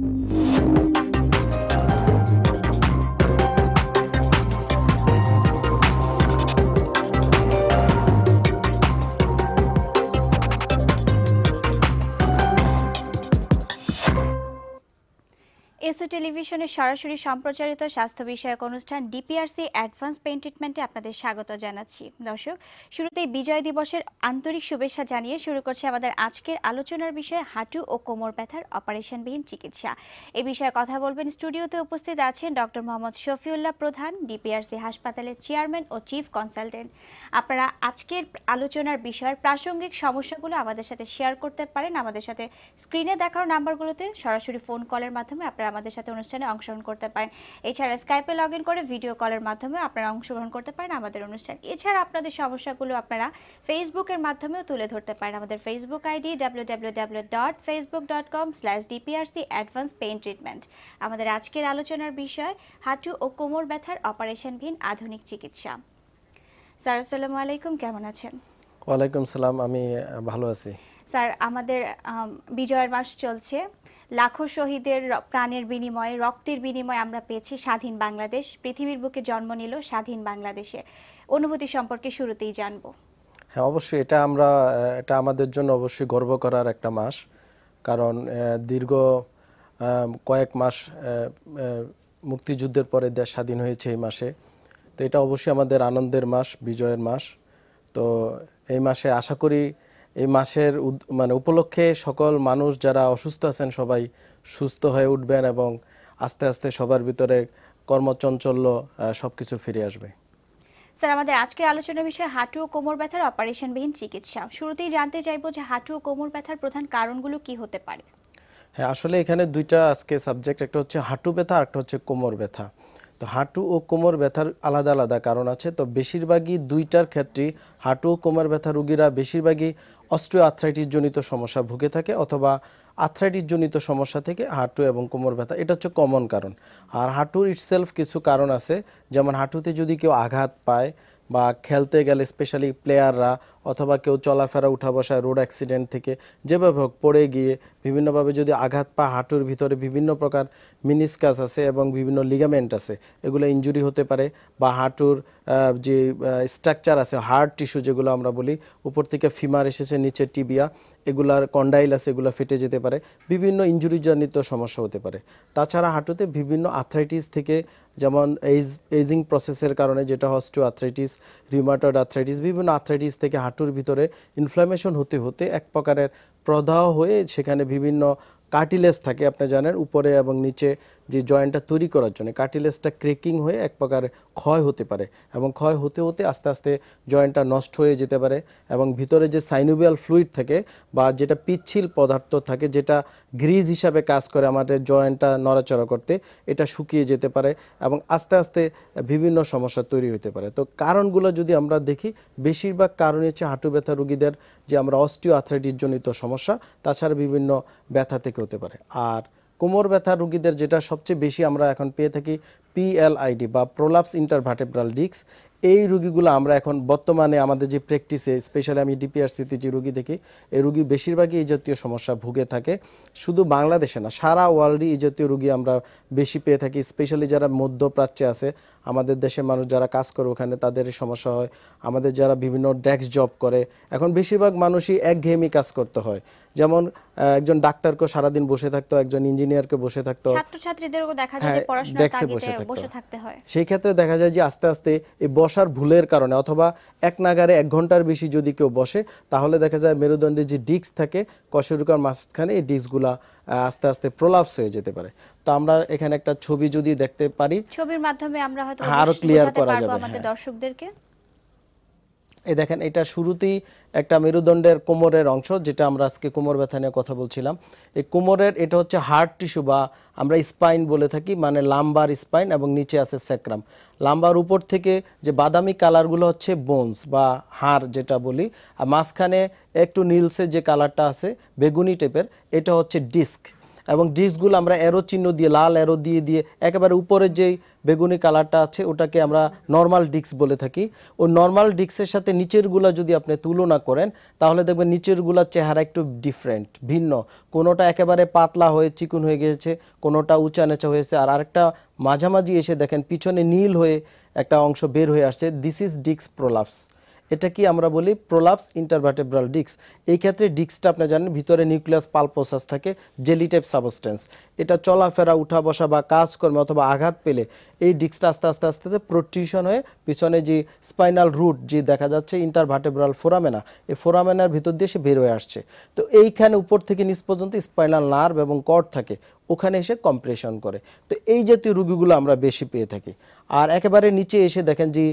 Thank you. PSO টেলিভিশনে সরাসরি সম্প্রচারিত স্বাস্থ্য বিষয়ক অনুষ্ঠান ডিপিআরসি অ্যাডভান্স পেইন ট্রিটমেন্টে আপনাদের স্বাগত জানাচ্ছি দর্শক শুরুতেই বিজয় দিবসের আন্তরিক শুভেচ্ছা জানিয়ে শুরু করছে আমাদের আজকের আলোচনার বিষয় হাঁটু ও কোমর ব্যথার অপারেশনবিহীন চিকিৎসা এ বিষয়ে কথা বলবেন স্টুডিওতে উপস্থিত আছেন ডক্টর মোহাম্মদ শফিউল্লাহ প্রধান ডিপিআরসি হাসপাতালের চেয়ারম্যান ও চিফ কনসালটেন্ট আপনারা আজকের আলোচনার বিষয়ের প্রাসঙ্গিক সমস্যাগুলো আমাদের সাথে শেয়ার করতে পারেন আমাদের সাথে স্ক্রিনে দেখানো নাম্বারগুলোতে সরাসরি ফোন কলের মাধ্যমে আপনারা আমাদের আমাদের সাথে অনুষ্ঠানে অংশগ্রহণ করতে পারেন এছাড়া স্কাইপে লগ করে ভিডিও কলের মাধ্যমে আপনারা অংশগ্রহণ করতে পারেন আমাদের অনুষ্ঠান এছাড়া আপনাদের সমস্যাগুলো আপনারা ফেসবুকের মাধ্যমেও তুলে ধরতে পারেন আমাদের Facebook ID W dot Facebook dot আমাদের আজকের আলোচনার বিষয় হাঁটু ও কোমর ব্যথার অপারেশন আধুনিক চিকিৎসা স্যার আসসালামু আলাইকুম কেমন আছেন ওয়ালাইকুম সালাম আমি ভালো আছি স্যার আমাদের বিজয়ের মাস চলছে লাখো শহীদের প্রাণের বিনিময়ে রক্তের বিনিময়ে আমরা পেয়েছি স্বাধীন বাংলাদেশ পৃথিবীর বুকে জন্ম নিল স্বাধীন বাংলাদেশের অনুভূতি সম্পর্কে শুরুতেই জানব হ্যাঁ অবশ্যই এটা আমরা এটা আমাদের জন্য অবশ্যই গর্ব করার একটা মাস কারণ দীর্ঘ কয়েক মাস মুক্তিযুদ্ধের পরে দেশ স্বাধীন হয়েছে এই মাসে তো এটা অবশ্যই আমাদের আনন্দের মাস বিজয়ের মাস তো এই মাসে আশা করি এই মাসের মানে উপলক্ষে সকল মানুষ যারা অসুস্থ আছেন সবাই সুস্থ হয়ে উঠবেন এবং আস্তে আস্তে সবার ভিতরে কর্মচঞ্চল্য সব কিছু ফিরে আসবে স্যার আমাদের আজকের আলোচনার বিষয় হাঁটু ও কোমর ব্যথার অপারেশনবিহীন চিকিৎসা শুরুতেই জানতে চাইব যে হাঁটু ও কোমর ব্যথার প্রধান কারণগুলো কি হতে পারে হ্যাঁ আসলে এখানে দুইটা আজকে সাবজেক্ট একটা হচ্ছে হাঁটু ব্যথা আর একটা হচ্ছে কোমর ব্যথা তো হাঁটু ও কোমর ব্যথার আলাদা আলাদা কারণ আছে তো বেশিরভাগই দুইটার ক্ষেত্রে হাঁটু ও কোমর ব্যথা রুগীরা বেশিরভাগই অস্ট্রিও জনিত সমস্যা ভুগে থাকে অথবা জনিত সমস্যা থেকে হাঁটু এবং কোমর ব্যথা এটা হচ্ছে কমন কারণ আর হাঁটুর ইটসেলফ কিছু কারণ আছে যেমন হাঁটুতে যদি কেউ আঘাত পায় বা খেলতে গেলে স্পেশালি প্লেয়াররা অথবা কেউ চলাফেরা উঠা বসায় রোড অ্যাক্সিডেন্ট থেকে যেভাবে হোক পড়ে গিয়ে বিভিন্নভাবে যদি আঘাত পা হাঁটুর ভিতরে বিভিন্ন প্রকার মিনিসকাস আছে এবং বিভিন্ন লিগামেন্ট আছে এগুলো ইঞ্জুরি হতে পারে বা হাঁটুর যে স্ট্রাকচার আছে হার্ড টিস্যু যেগুলো আমরা বলি উপর থেকে ফিমার এসেছে নিচে টিবিয়া এগুলার কন্ডাইল আছে এগুলো ফেটে যেতে পারে বিভিন্ন ইঞ্জুরিজনিত সমস্যা হতে পারে তাছাড়া হাঁটুতে বিভিন্ন আর্থ্রাইটিস থেকে যেমন এইজ এইজিং প্রসেসের কারণে যেটা হস্টো আর্থ্রাইটিস রিমাটয়েড আর্থ্রাইটিস বিভিন্ন আর্থ্রাইটিস থেকে হাঁটুর ভিতরে ইনফ্লামেশন হতে হতে এক প্রকারের প্রদাহ হয়ে সেখানে বিভিন্ন কার্টিলেস থাকে আপনি জানেন উপরে এবং নিচে যে জয়েন্টটা তৈরি করার জন্য কার্টিলেজটা ক্রেকিং হয়ে এক প্রকার ক্ষয় হতে পারে এবং ক্ষয় হতে হতে আস্তে আস্তে জয়েন্টটা নষ্ট হয়ে যেতে পারে এবং ভিতরে যে সাইনোবিয়াল ফ্লুইড থাকে বা যেটা পিচ্ছিল পদার্থ থাকে যেটা গ্রিজ হিসাবে কাজ করে আমাদের জয়েন্টটা নড়াচড়া করতে এটা শুকিয়ে যেতে পারে এবং আস্তে আস্তে বিভিন্ন সমস্যা তৈরি হতে পারে তো কারণগুলো যদি আমরা দেখি বেশিরভাগ কারণ হচ্ছে হাঁটু ব্যথা রোগীদের যে আমরা অস্টিও আর্থ্রাইটিস জনিত সমস্যা তাছাড়া বিভিন্ন ব্যথা থেকে হতে পারে আর কোমর ব্যথা রোগীদের যেটা সবচেয়ে বেশি আমরা এখন পেয়ে থাকি পিএলআইডি বা প্রোলাপস ইন্টারভার্টেব্রাল ডিক্স এই রুগীগুলো আমরা এখন বর্তমানে আমাদের যে প্র্যাকটিসে স্পেশালি আমি ডিপিআরসিতে যে রুগী দেখি এই রুগী বেশিরভাগই এই জাতীয় সমস্যা ভুগে থাকে শুধু বাংলাদেশে না সারা ওয়ার্ল্ডে এই জাতীয় রুগী আমরা বেশি পেয়ে থাকি স্পেশালি যারা মধ্যপ্রাচ্যে আছে আমাদের দেশের মানুষ যারা কাজ করে ওখানে তাদের সমস্যা হয় আমাদের যারা বিভিন্ন ডেস্ক জব করে এখন বেশিরভাগ মানুষই একঘেয়েমি কাজ করতে হয় যেমন একজন ডাক্তারকে সারাদিন বসে থাকতো একজন ইঞ্জিনিয়ারকে বসে থাকতো ছাত্রছাত্রীদেরও দেখা যায় যে হ্যাঁ, বসে থাকতে হয় সেই ক্ষেত্রে দেখা যায় যে আস্তে আস্তে এই বসার ভুলের কারণে অথবা এক নাগারে এক ঘন্টার বেশি যদি কেউ বসে তাহলে দেখা যায় মেরুদণ্ডে যে ডিস্ক থাকে কশেরুকার মাঝখানে এই ডিস্কগুলা আস্তে আস্তে প্রলাপস হয়ে যেতে পারে তো আমরা এখানে একটা ছবি যদি দেখতে পারি ছবির মাধ্যমে আমরা হয়তো আরো ক্লিয়ার করা যাবে আমাদের হ্যাঁ। দর্শকদেরকে এই দেখেন এটা শুরুতেই একটা মেরুদণ্ডের কোমরের অংশ যেটা আমরা আজকে কোমর ব্যথা নিয়ে কথা বলছিলাম এই কোমরের এটা হচ্ছে হার্ট টিস্যু বা আমরা স্পাইন বলে থাকি মানে লাম্বার স্পাইন এবং নিচে আছে স্যাক্রাম লাম্বার উপর থেকে যে বাদামি কালারগুলো হচ্ছে বোনস বা হাড় যেটা বলি আর মাঝখানে একটু নীলসে যে কালারটা আছে বেগুনি টাইপের এটা হচ্ছে ডিস্ক এবং ডিস্কগুলো আমরা অ্যারো চিহ্ন দিয়ে লাল অ্যারো দিয়ে দিয়ে একেবারে উপরে যেই বেগুনি কালারটা আছে ওটাকে আমরা নর্মাল ডিস্ক বলে থাকি ও নর্মাল ডিস্কের সাথে নিচেরগুলো যদি আপনি তুলনা করেন তাহলে দেখবেন নিচেরগুলার চেহারা একটু ডিফারেন্ট ভিন্ন কোনোটা একেবারে পাতলা হয়ে চিকুন হয়ে গিয়েছে কোনোটা উঁচা নেচা হয়েছে আর আরেকটা মাঝামাঝি এসে দেখেন পিছনে নীল হয়ে একটা অংশ বের হয়ে আসছে দিস ইজ ডিস্ক প্রোলাপস এটা কি আমরা বলি প্রোলাপস ইন্টারভার্টেব্রাল ডিক্স এই ক্ষেত্রে ডিক্সটা আপনি জানেন ভিতরে নিউক্লিয়াস পালপোসাস থাকে জেলি টাইপ সাবস্টেন্স এটা চলাফেরা উঠা বসা বা কাজকর্মে অথবা আঘাত পেলে এই ডিক্সটা আস্তে আস্তে আস্তে আস্তে প্রোটিউশন হয়ে পিছনে যে স্পাইনাল রুট যে দেখা যাচ্ছে ইন্টারভার্টেব্রাল ফোরামেনা এই ফোরামেনার ভিতর দিয়ে সে বের হয়ে আসছে তো এইখানে উপর থেকে নিচ পর্যন্ত স্পাইনাল নার্ভ এবং কর্ড থাকে ওখানে এসে কম্প্রেশন করে তো এই জাতীয় রুগীগুলো আমরা বেশি পেয়ে থাকি আর একেবারে নিচে এসে দেখেন যে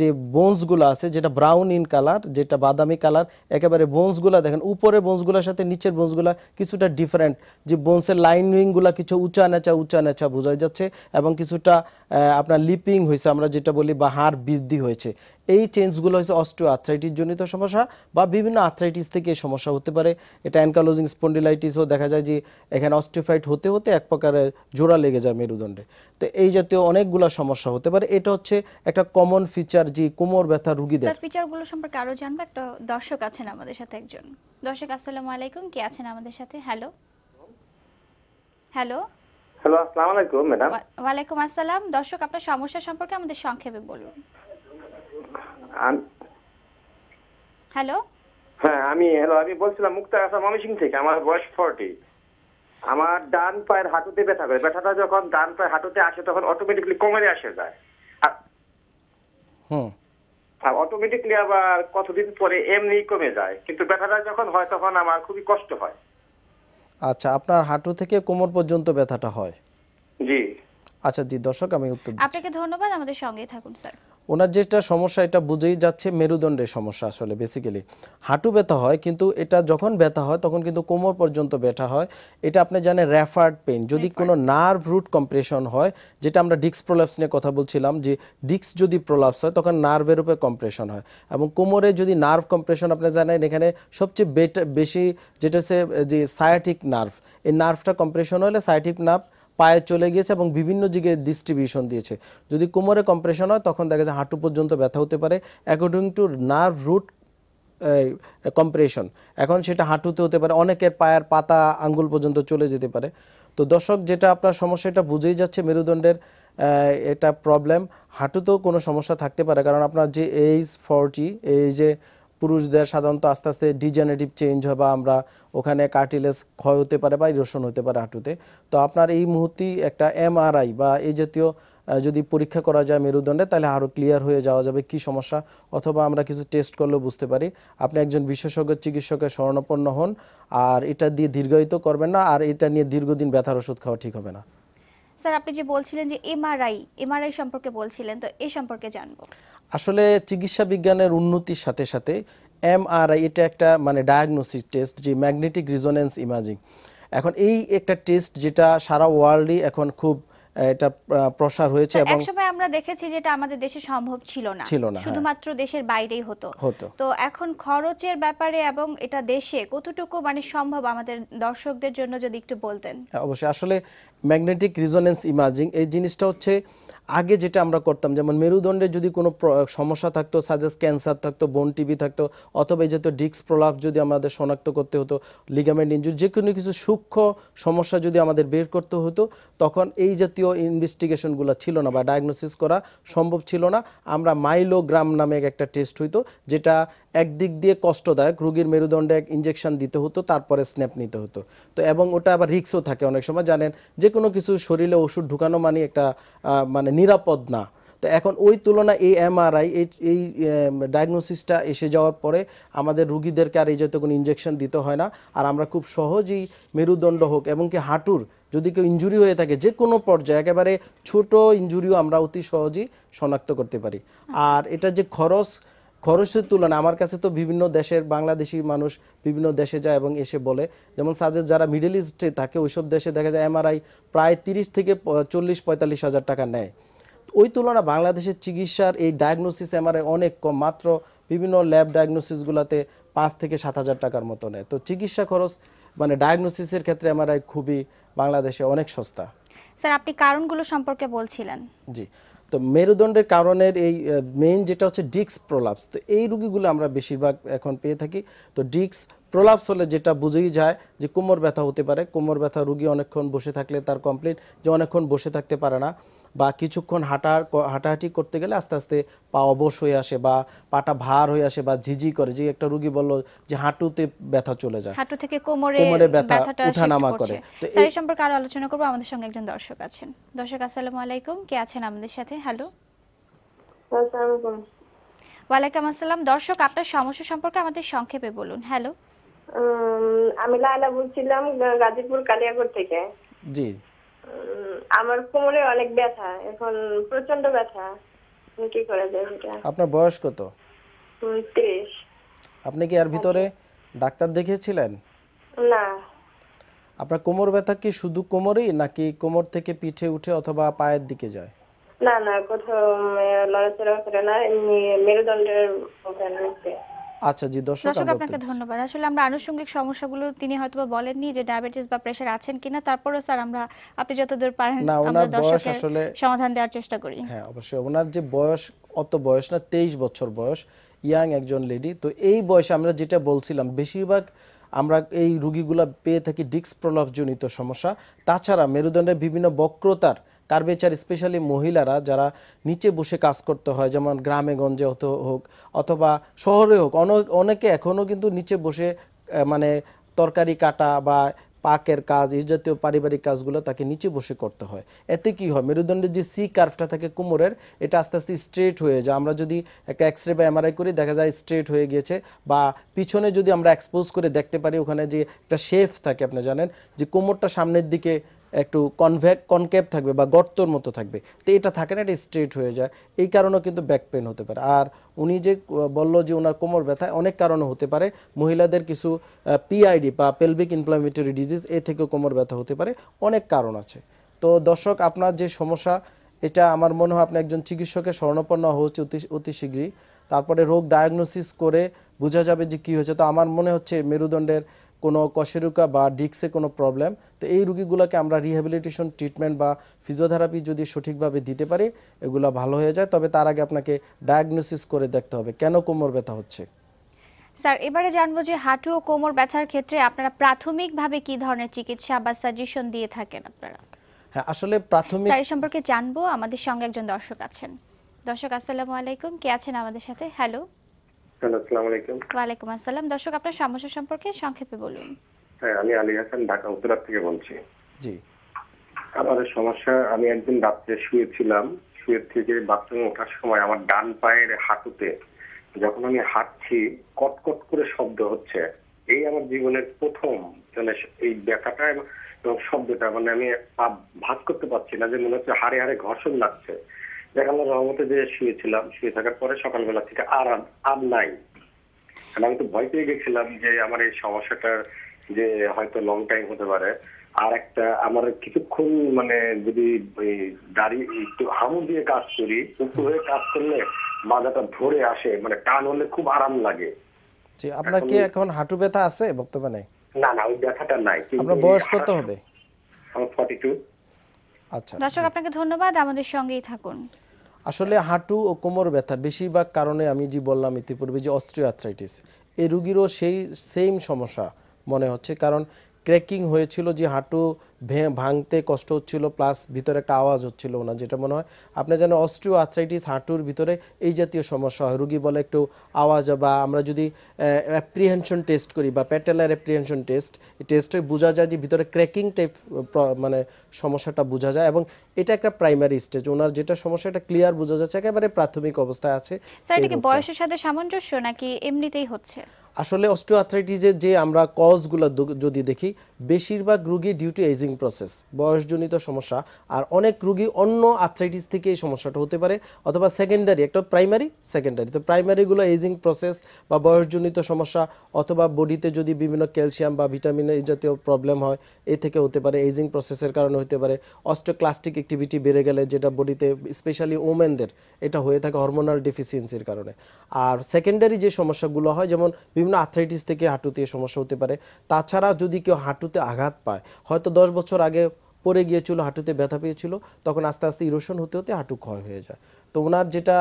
যে বোনসগুলো আছে যেটা ব্রাউন ইন কালার যেটা বাদামি কালার একেবারে বোনসগুলো দেখেন উপরে বোনসগুলোর সাথে নিচের বোনসগুলো কিছুটা ডিফারেন্ট যে বোনসের লাইনিংগুলো কিছু উঁচা নেচা উঁচা নেচা বোঝা যাচ্ছে এবং কিছুটা আপনার লিপিং হয়েছে আমরা যেটা বলি বা হাড় বৃদ্ধি হয়েছে এই চেঞ্জগুলো হচ্ছে অস্টিও আর্থ্রাইটিস জনিত সমস্যা বা বিভিন্ন আর্থ্রাইটিস থেকে এই সমস্যা হতে পারে এটা অ্যানকালোজিং স্পন্ডিলাইটিসও দেখা যায় যে এখানে অস্টিওফাইট হতে হতে এক প্রকারের জোড়া লেগে যায় মেরুদণ্ডে তো এই জাতীয় অনেকগুলো সমস্যা হতে পারে এটা হচ্ছে একটা কমন ফিচার যে কোমর ব্যথা রুগীদের ফিচারগুলো সম্পর্কে আরো জানবো একটা দর্শক আছেন আমাদের সাথে একজন দর্শক আসসালামু আলাইকুম কে আছেন আমাদের সাথে হ্যালো হ্যালো হ্যালো আসসালামু আলাইকুম ম্যাডাম ওয়া আলাইকুম আসসালাম দর্শক আপনার সমস্যা সম্পর্কে আমাদের সংক্ষেপে বলুন হ্যালো হ্যাঁ আমি হ্যালো আমি বলছিলাম মুক্তা আসা ময়মনসিং থেকে আমার বয়স ফর্টি আমার ডান পায়ের হাঁটুতে ব্যথা করে ব্যথাটা যখন ডান পায়ের হাঁটুতে আসে তখন অটোমেটিকলি কোমরে আসে যায় আর অটোমেটিকলি আবার কতদিন পরে এমনি কমে যায় কিন্তু ব্যথাটা যখন হয় তখন আমার খুবই কষ্ট হয় আচ্ছা আপনার হাঁটু থেকে কোমর পর্যন্ত ব্যথাটা হয় জি আচ্ছা জি দর্শক আমি উত্তর আপনাকে ধন্যবাদ আমাদের সঙ্গে থাকুন স্যার ওনার যেটা সমস্যা এটা বুঝেই যাচ্ছে মেরুদণ্ডের সমস্যা আসলে বেসিক্যালি হাঁটু ব্যথা হয় কিন্তু এটা যখন ব্যথা হয় তখন কিন্তু কোমর পর্যন্ত ব্যথা হয় এটা আপনি জানেন র্যাফার্ড পেন যদি কোনো নার্ভ রুট কম্প্রেশন হয় যেটা আমরা ডিক্স প্রোলাপস নিয়ে কথা বলছিলাম যে ডিক্স যদি প্রোলাপস হয় তখন নার্ভের উপরে কম্প্রেশন হয় এবং কোমরে যদি নার্ভ কম্প্রেশন আপনি জানেন এখানে সবচেয়ে বেশি যেটা হচ্ছে যে সায়াটিক নার্ভ এই নার্ভটা কম্প্রেশন হলে সায়াটিক নার্ভ পায়ে চলে গিয়েছে এবং বিভিন্ন দিকে ডিস্ট্রিবিউশন দিয়েছে যদি কোমরে কম্প্রেশন হয় তখন দেখা যায় হাঁটু পর্যন্ত ব্যথা হতে পারে according to nerve root compression এখন সেটা হাঁটুতে হতে পারে অনেকের পায়ের পাতা আঙ্গুল পর্যন্ত চলে যেতে পারে তো দর্শক যেটা আপনার সমস্যা এটা বুঝেই যাচ্ছে মেরুদণ্ডের এটা প্রবলেম হাঁটুতেও কোনো সমস্যা থাকতে পারে কারণ আপনার যে এইজ ফর্টি এই যে পুরুষদের সাধারণত আস্তে আস্তে ডিজেনারেটিভ চেঞ্জ হবে আমরা ওখানে কার্টিলেস ক্ষয় হতে পারে বা ইরোশন হতে পারে হাঁটুতে তো আপনার এই মুহূর্তে একটা এমআরআই বা এই জাতীয় যদি পরীক্ষা করা যায় মেরুদণ্ডে তাহলে আরও ক্লিয়ার হয়ে যাওয়া যাবে কি সমস্যা অথবা আমরা কিছু টেস্ট করলেও বুঝতে পারি আপনি একজন বিশেষজ্ঞ চিকিৎসকের শরণাপন্ন হন আর এটা দিয়ে দীর্ঘায়িত করবেন না আর এটা নিয়ে দীর্ঘদিন ব্যথার ওষুধ খাওয়া ঠিক হবে না স্যার আপনি যে বলছিলেন যে এমআরআই এমআরআই সম্পর্কে বলছিলেন তো এ সম্পর্কে জানবো আসলে চিকিৎসা বিজ্ঞানের উন্নতির সাথে সাথে এমআরআই এটা একটা মানে ডায়াগনোসিস টেস্ট যে ম্যাগনেটিক রিজোনেন্স ইমাজিং এখন এই একটা টেস্ট যেটা সারা ওয়ার্ল্ডই এখন খুব এটা প্রসার হয়েছে এবং একসময় আমরা দেখেছি যেটা আমাদের দেশে সম্ভব ছিল না ছিল না হ্যাঁ। শুধুমাত্র দেশের বাইরেই হতো তো এখন খরচের ব্যাপারে এবং এটা দেশে কতটুকু মানে সম্ভব আমাদের দর্শকদের জন্য যদি একটু বলতেন হ্যাঁ, অবশ্যই আসলে ম্যাগনেটিক রিজোনেন্স ইমাজিং এই জিনিসটা হচ্ছে আগে যেটা আমরা করতাম যেমন মেরুদণ্ডে যদি কোনো সমস্যা থাকতো সাজেস ক্যান্সার থাকতো বোন টিবি থাকতো অথবা এই জাতীয় ডিক্স প্রলাপ যদি আমাদের শনাক্ত করতে হতো লিগামেন্ট ইঞ্জুর যে কোনো কিছু সূক্ষ্ম সমস্যা যদি আমাদের বের করতে হতো তখন এই জাতীয় ইনভেস্টিগেশনগুলো ছিল না বা ডায়াগনোসিস করা সম্ভব ছিল না আমরা মাইলোগ্রাম নামে একটা টেস্ট হইতো যেটা একদিক দিয়ে কষ্টদায়ক রুগীর মেরুদণ্ডে এক ইঞ্জেকশন দিতে হতো তারপরে স্ন্যাপ নিতে হতো তো এবং ওটা আবার রিক্সও থাকে অনেক সময় জানেন যে কোনো কিছু শরীরে ওষুধ ঢুকানো মানে একটা মানে নিরাপদ না তো এখন ওই তুলনায় এই এমআরআই এই ডায়াগনোসিসটা এসে যাওয়ার পরে আমাদের রুগীদেরকে আর এই জাতীয় কোনো ইঞ্জেকশন দিতে হয় না আর আমরা খুব সহজেই মেরুদণ্ড হোক এমনকি হাঁটুর যদি কেউ ইঞ্জুরি হয়ে থাকে যে কোনো পর্যায়ে একেবারে ছোট ইঞ্জুরিও আমরা অতি সহজেই শনাক্ত করতে পারি আর এটা যে খরচ খরচের তুলনায় আমার কাছে তো বিভিন্ন দেশের বাংলাদেশি মানুষ বিভিন্ন দেশে যায় এবং এসে বলে যেমন সাজে যারা মিডল ইস্টে থাকে ওইসব দেশে দেখা যায় এমআরআই প্রায় তিরিশ থেকে চল্লিশ পঁয়তাল্লিশ হাজার টাকা নেয় ওই তুলনা বাংলাদেশের চিকিৎসার এই ডায়াগনোসিস এমআরআই অনেক কম মাত্র বিভিন্ন ল্যাব ডায়াগনোসিসগুলোতে পাঁচ থেকে সাত হাজার টাকার মতো নেয় তো চিকিৎসা খরচ মানে ডায়াগনোসিসের ক্ষেত্রে এমআরআই খুবই বাংলাদেশে অনেক সস্তা স্যার আপনি কারণগুলো সম্পর্কে বলছিলেন জি তো মেরুদণ্ডের কারণের এই মেইন যেটা হচ্ছে ডিক্স প্রলাপস তো এই রুগীগুলো আমরা বেশিরভাগ এখন পেয়ে থাকি তো ডিক্স প্রলাপস হলে যেটা বুঝেই যায় যে কোমর ব্যথা হতে পারে কোমর ব্যথা রুগী অনেকক্ষণ বসে থাকলে তার কমপ্লিট যে অনেকক্ষণ বসে থাকতে পারে না বা কিছুক্ষণ হাঁটার হাঁটাহাঁটি করতে গেলে আস্তে আস্তে পা অবশ হয়ে আসে বা পাটা ভার হয়ে আসে বা ঝিঝি করে যে একটা রুগী বলল যে হাঁটুতে ব্যথা চলে যায় হাঁটু থেকে কোমরে কোমরে ব্যথা উঠানামা করে তো এই সম্পর্কে আরো আলোচনা করব আমাদের সঙ্গে একজন দর্শক আছেন দর্শক আসসালামু আলাইকুম কে আছেন আমাদের সাথে হ্যালো আসসালামু আলাইকুম ওয়ালাইকুম দর্শক আপনার সমস্যা সম্পর্কে আমাদের সংক্ষেপে বলুন হ্যালো আমি লায়লা বলছিলাম গাজীপুর কালিয়াগড় থেকে জি আমার কোমরে অনেক ব্যথা এখন প্রচন্ড ব্যথা আপনার বয়স কত আপনি কি আর ভিতরে ডাক্তার দেখিয়েছিলেন না আপনার কোমর ব্যথা কি শুধু কোমরেই নাকি কোমর থেকে পিঠে উঠে অথবা পায়ের দিকে যায় না না কোথাও লড়াচড়া করে না মেরুদণ্ডের আচ্ছা জি দর্শক আপনাকে ধন্যবাদ আসলে আমরা আনুষঙ্গিক সমস্যাগুলো তিনি হয়তো বলেননি যে ডায়াবেটিস বা প্রেসার আছেন কিনা তারপরেও স্যার আমরা আপনি যতদূর পারেন আমরা দর্শকের সমাধান দেওয়ার চেষ্টা করি হ্যাঁ অবশ্যই ওনার যে বয়স অত বয়স না 23 বছর বয়স ইয়াং একজন লেডি তো এই বয়সে আমরা যেটা বলছিলাম বেশিরভাগ আমরা এই রোগীগুলা পেয়ে থাকি ডিস্ক প্রলাপজনিত সমস্যা তাছাড়া মেরুদণ্ডের বিভিন্ন বক্রতার কার্বেচার স্পেশালি মহিলারা যারা নিচে বসে কাজ করতে হয় যেমন গ্রামে গঞ্জে হোক অথবা শহরে হোক অনেকে এখনও কিন্তু নিচে বসে মানে তরকারি কাটা বা পাকের কাজ এই জাতীয় পারিবারিক কাজগুলো তাকে নিচে বসে করতে হয় এতে কি হয় মেরুদণ্ডের যে সি কার্ভটা থাকে কোমরের এটা আস্তে আস্তে স্ট্রেট হয়ে যায় আমরা যদি একটা এক্স রে বা এমআরআই করি দেখা যায় স্ট্রেট হয়ে গিয়েছে বা পিছনে যদি আমরা এক্সপোজ করে দেখতে পারি ওখানে যে একটা শেফ থাকে আপনি জানেন যে কোমরটা সামনের দিকে একটু কনভ্যাক কনকেভ থাকবে বা গর্তর মতো থাকবে তো এটা থাকে না এটা স্ট্রেট হয়ে যায় এই কারণেও কিন্তু ব্যাক পেন হতে পারে আর উনি যে বলল যে ওনার কোমর ব্যথায় অনেক কারণে হতে পারে মহিলাদের কিছু পিআইডি বা পেলভিক ইনফ্লামেটরি ডিজিজ এ থেকেও কোমর ব্যথা হতে পারে অনেক কারণ আছে তো দর্শক আপনার যে সমস্যা এটা আমার মনে হয় আপনি একজন চিকিৎসকের স্বর্ণপন্ন হচ্ছে অতি অতি শীঘ্রই তারপরে রোগ ডায়াগনোসিস করে বোঝা যাবে যে কী হয়েছে তো আমার মনে হচ্ছে মেরুদণ্ডের কোনো কশেরুকা বা ডিক্সে কোনো প্রবলেম তো এই রুগীগুলোকে আমরা রিহ্যাবিলিটেশন ট্রিটমেন্ট বা ফিজিওথেরাপি যদি সঠিকভাবে দিতে পারি এগুলো ভালো হয়ে যায় তবে তার আগে আপনাকে ডায়াগনোসিস করে দেখতে হবে কেন কোমর ব্যথা হচ্ছে স্যার এবারে জানবো যে হাঁটু ও কোমর ব্যথার ক্ষেত্রে আপনারা প্রাথমিকভাবে কি ধরনের চিকিৎসা বা সাজেশন দিয়ে থাকেন আপনারা হ্যাঁ আসলে প্রাথমিক স্যার সম্পর্কে জানবো আমাদের সঙ্গে একজন দর্শক আছেন দর্শক আসসালামু আলাইকুম কে আছেন আমাদের সাথে হ্যালো ওয়ালাইকুম আসসালাম দর্শক আপনার সমস্যা সম্পর্কে সংক্ষেপে বলুন হ্যাঁ আমি আলী হাসান ঢাকা উত্তরা থেকে বলছি জি আমার সমস্যা আমি একদিন রাত্রে শুয়েছিলাম শুয়ে থেকে বাথরুমে ওঠার সময় আমার ডান পায়ের হাঁটুতে যখন আমি হাঁটছি কটকট করে শব্দ হচ্ছে এই আমার জীবনের প্রথম মানে এই ব্যথাটা এবং শব্দটা মানে আমি ভাগ করতে পারছি না যে মনে হচ্ছে হাড়ে হাড়ে ঘর্ষণ লাগছে দেখ রহমতে যে শুয়েছিলাম শুয়ে থাকার পরে সকালবেলা থেকে আর আর নাই আমি তো ভয় পেয়ে গেছিলাম যে আমার এই সমস্যাটার যে হয়তো লং টাইম হতে পারে আর একটা আমার কিছুক্ষণ মানে যদি দাড়ি একটু হামু দিয়ে কাজ করি উঁচু হয়ে কাজ করলে মাজাটা ধরে আসে মানে টান হলে খুব আরাম লাগে জি আপনার কি এখন হাঁটু ব্যথা আছে বর্তমানে না না ওই ব্যথাটা নাই আপনার বয়স কত হবে আমার 42 আচ্ছা দর্শক আপনাকে ধন্যবাদ আমাদের সঙ্গেই থাকুন আসলে হাঁটু ও কোমর ব্যথা বেশিরভাগ কারণে আমি যে বললাম ইতিপূর্বে যে অস্ট্রিও এই রুগীরও সেই সেম সমস্যা মনে হচ্ছে কারণ ক্র্যাকিং হয়েছিল যে হাঁটু ভাঙতে কষ্ট হচ্ছিল প্লাস ভিতরে একটা আওয়াজ হচ্ছিল না যেটা মনে হয় আপনি যেন অস্ট্রিও আর্থ্রাইটিস হাঁটুর ভিতরে এই জাতীয় সমস্যা হয় রুগী বলে একটু আওয়াজ বা আমরা যদি অ্যাপ্রিহেনশন টেস্ট করি বা প্যাটেলার অ্যাপ্রিহেনশন টেস্ট এই টেস্টে বোঝা যায় যে ভিতরে ক্র্যাকিং টাইপ মানে সমস্যাটা বোঝা যায় এবং এটা একটা প্রাইমারি স্টেজ ওনার যেটা সমস্যা এটা ক্লিয়ার বোঝা যাচ্ছে একেবারে প্রাথমিক অবস্থায় আছে বয়সের সাথে সামঞ্জস্য নাকি এমনিতেই হচ্ছে আসলে অস্টিওআর্থ্রাইটিসের যে আমরা কজগুলো যদি দেখি বেশিরভাগ রুগী ডিউ টু এজিং প্রসেস বয়সজনিত সমস্যা আর অনেক রুগী অন্য আর্থ্রাইটিস থেকে এই সমস্যাটা হতে পারে অথবা সেকেন্ডারি একটা প্রাইমারি সেকেন্ডারি তো প্রাইমারিগুলো এজিং প্রসেস বা বয়সজনিত সমস্যা অথবা বডিতে যদি বিভিন্ন ক্যালসিয়াম বা ভিটামিন এই জাতীয় প্রবলেম হয় এ থেকে হতে পারে এজিং প্রসেসের কারণে হতে পারে অস্টোক্লাস্টিক অ্যাক্টিভিটি বেড়ে গেলে যেটা বডিতে স্পেশালি ওমেনদের এটা হয়ে থাকে হরমোনাল ডেফিসিয়েন্সির কারণে আর সেকেন্ডারি যে সমস্যাগুলো হয় যেমন বিভিন্ন আর্থ্রাইটিস থেকে হাঁটুতে সমস্যা হতে পারে তাছাড়া যদি কেউ হাঁটু হাঁটুতে আঘাত পায় হয়তো দশ বছর আগে পড়ে গিয়েছিল হাঁটুতে ব্যথা পেয়েছিল তখন আস্তে আস্তে ইরোশন হতে হতে হাঁটু ক্ষয় হয়ে যায় তো ওনার যেটা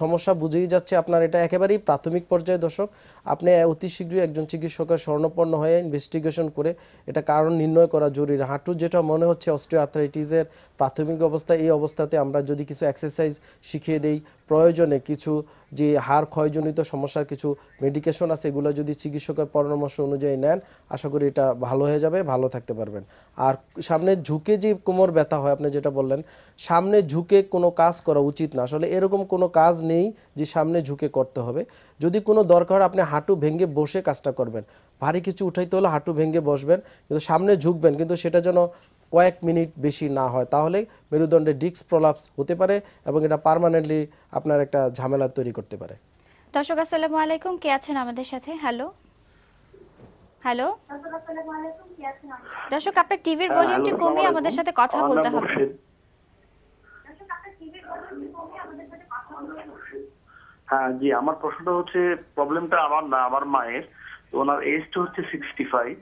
সমস্যা বুঝেই যাচ্ছে আপনার এটা একেবারেই প্রাথমিক পর্যায়ে দর্শক আপনি অতি শীঘ্রই একজন চিকিৎসকের স্বর্ণপন্ন হয়ে ইনভেস্টিগেশন করে এটা কারণ নির্ণয় করা জরুরি হাঁটু যেটা মনে হচ্ছে অস্ট্রিওআর্থ্রাইটিসের প্রাথমিক অবস্থা এই অবস্থাতে আমরা যদি কিছু এক্সারসাইজ শিখিয়ে দেই প্রয়োজনে কিছু যে হার ক্ষয়জনিত সমস্যার কিছু মেডিকেশন আছে এগুলো যদি চিকিৎসকের পরামর্শ অনুযায়ী নেন আশা করি এটা ভালো হয়ে যাবে ভালো থাকতে পারবেন আর সামনে ঝুঁকে যে কোমর ব্যথা হয় আপনি যেটা বললেন সামনে ঝুঁকে কোনো কাজ করা উচিত না আসলে এরকম কোনো কাজ নেই যে সামনে ঝুঁকে করতে হবে যদি কোনো দরকার আপনি হাঁটু ভেঙে বসে কাজটা করবেন ভারী কিছু উঠাইতে হলে হাঁটু ভেঙে বসবেন কিন্তু সামনে ঝুঁকবেন কিন্তু সেটা যেন কয়েক মিনিট বেশি না হয় তাহলে মেরুদণ্ডে ডিস্ক প্রলাপস হতে পারে এবং এটা পারমানেন্টলি আপনার একটা ঝামেলা তৈরি করতে পারে দর্শক আসসালামু আলাইকুম কে আছেন আমাদের সাথে হ্যালো হ্যালো দর্শক আপনার টিভির হ্যাঁ, ভলিউমটি কমিয়ে আমাদের সাথে কথা বলতে হবে হ্যাঁ জি আমার প্রশ্নটা হচ্ছে প্রবলেমটা আমার না আমার মায়ের তো ওনার এজটা হচ্ছে সিক্সটি ফাইভ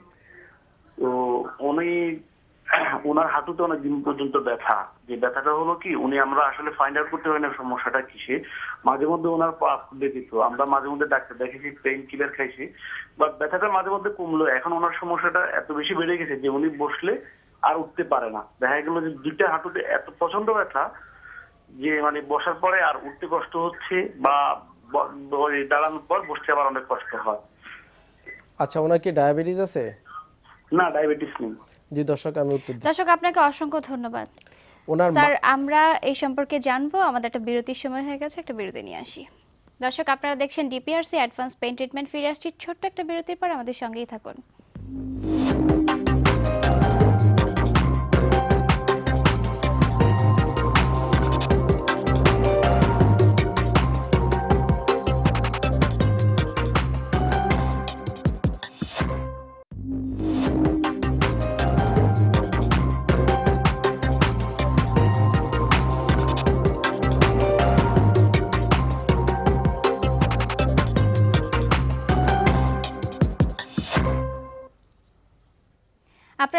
তো উনি ওনার হাঁটুতে অনেক দিন পর্যন্ত ব্যথা যে ব্যথাটা হলো কি উনি আমরা আসলে ফাইন্ড আউট করতে পারি না সমস্যাটা কিসে মাঝে মধ্যে ওনার পা খুলে দিত আমরা মাঝে মধ্যে ডাক্তার দেখেছি পেন কিলার খাইছি বাট ব্যথাটা মাঝে মধ্যে কমলো এখন ওনার সমস্যাটা এত বেশি বেড়ে গেছে যে উনি বসলে আর উঠতে পারে না দেখা গেল যে দুইটা হাঁটুতে এত প্রচন্ড ব্যথা যে মানে বসার পরে আর উঠতে কষ্ট হচ্ছে বা দাঁড়ানোর পর বসতে আবার অনেক কষ্ট হয় আচ্ছা ওনার কি ডায়াবেটিস আছে না ডায়াবেটিস নেই জি দর্শক আমি উত্তর দর্শক আপনাকে অসংখ্য ধন্যবাদ ওনার স্যার আমরা এই সম্পর্কে জানবো আমাদের একটা বিরতির সময় হয়ে গেছে একটা বিরতি নিয়ে আসি দর্শক আপনারা দেখছেন ডিপিআরসি অ্যাডভান্স পেইন্ট ট্রিটমেন্ট ফিরে আসছি ছোট্ট একটা বিরতির পর আমাদের সঙ্গেই থাকুন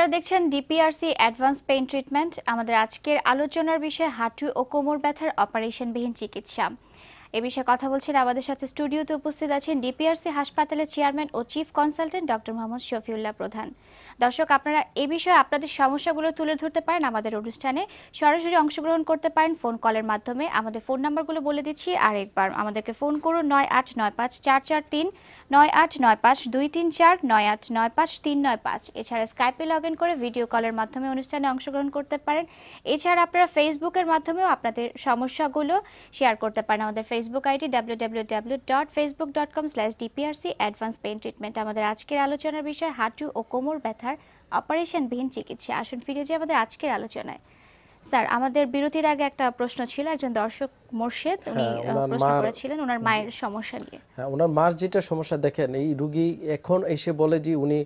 আপনারা দেখছেন ডিপিআরসি অ্যাডভান্স পেইন ট্রিটমেন্ট আমাদের আজকের আলোচনার বিষয় হাঁটু ও কোমর ব্যথার অপারেশনবিহীন চিকিৎসা এ বিষয়ে কথা বলছেন আমাদের সাথে স্টুডিওতে উপস্থিত আছেন ডিপিআরসি হাসপাতালের চেয়ারম্যান ও chief consultant doctor Mohammad Shafiullah প্রধান দর্শক আপনারা এ বিষয়ে আপনাদের সমস্যাগুলো তুলে ধরতে পারেন আমাদের অনুষ্ঠানে সরাসরি অংশগ্রহণ করতে পারেন ফোন কলের মাধ্যমে আমাদের ফোন নাম্বারগুলো বলে দিচ্ছি আর একবার আমাদেরকে ফোন করুন নয় আট নয় পাঁচ চার চার তিন নয় আট নয় পাঁচ দুই তিন চার নয় আট নয় পাঁচ তিন নয় পাঁচ এছাড়া স্কাইপে লগ ইন করে ভিডিও কলের মাধ্যমে অনুষ্ঠানে অংশগ্রহণ করতে পারেন এছাড়া আপনারা ফেসবুকের মাধ্যমেও আপনাদের সমস্যাগুলো শেয়ার করতে পারেন আমাদের Facebook ID W W W dot Facebook dot com slash DPRC advance pain treatment আমাদের আজকের আলোচনার বিষয় হাঁটু ও কোমর ব্যথার অপারেশনবিহীন চিকিৎসা আসুন ফিরে যাই আমাদের আজকের আলোচনায় স্যার আমাদের বিরতির আগে একটা প্রশ্ন ছিল একজন দর্শক মোর্শেদ উনি হ্যাঁ, প্রশ্ন করেছিলেন ওনার মায়ের সমস্যা নিয়ে হ্যাঁ ওনার মার যেটা সমস্যা দেখেন এই রুগী এখন এসে বলে যে উনি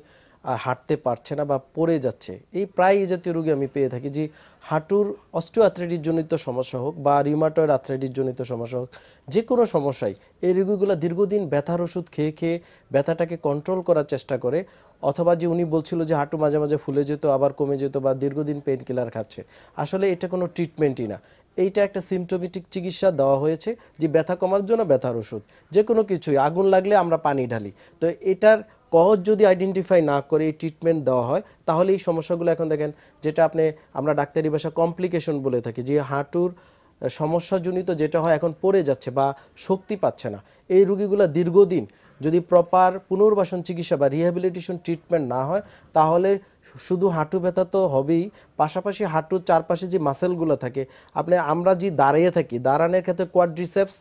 আর হাঁটতে পারছে না বা পড়ে যাচ্ছে এই প্রায় এই জাতীয় রোগী আমি পেয়ে থাকি যে হাঁটুর অস্টিওআথ্রাইটিস জনিত সমস্যা হোক বা রিউমাটয়েড আথ্রাইটিস জনিত সমস্যা হোক যে কোনো সমস্যাই এই রোগীগুলো দীর্ঘদিন ব্যথার ওষুধ খেয়ে খেয়ে ব্যথাটাকে কন্ট্রোল করার চেষ্টা করে অথবা যে উনি বলছিল যে হাঁটু মাঝে মাঝে ফুলে যেত আবার কমে যেত বা দীর্ঘদিন পেন কিলার খাচ্ছে আসলে এটা কোনো ট্রিটমেন্টই না এইটা একটা সিমটোমেটিক চিকিৎসা দেওয়া হয়েছে যে ব্যথা কমার জন্য ব্যথার ওষুধ যে কোনো কিছুই আগুন লাগলে আমরা পানি ঢালি তো এটার কজ যদি আইডেন্টিফাই না করে ট্রিটমেন্ট দেওয়া হয় তাহলে এই সমস্যাগুলো এখন দেখেন যেটা আপনি আমরা ডাক্তারি ভাষা কমপ্লিকেশন বলে থাকি যে হাঁটুর সমস্যাজনিত যেটা হয় এখন পড়ে যাচ্ছে বা শক্তি পাচ্ছে না এই রুগীগুলো দীর্ঘদিন যদি প্রপার পুনর্বাসন চিকিৎসা বা রিহ্যাবিলিটেশন ট্রিটমেন্ট না হয় তাহলে শুধু হাঁটু ব্যথা তো হবেই পাশাপাশি হাঁটুর চারপাশে যে মাসেলগুলো থাকে আপনি আমরা যে দাঁড়িয়ে থাকি দাঁড়ানোর ক্ষেত্রে কোয়াড্রিসেপস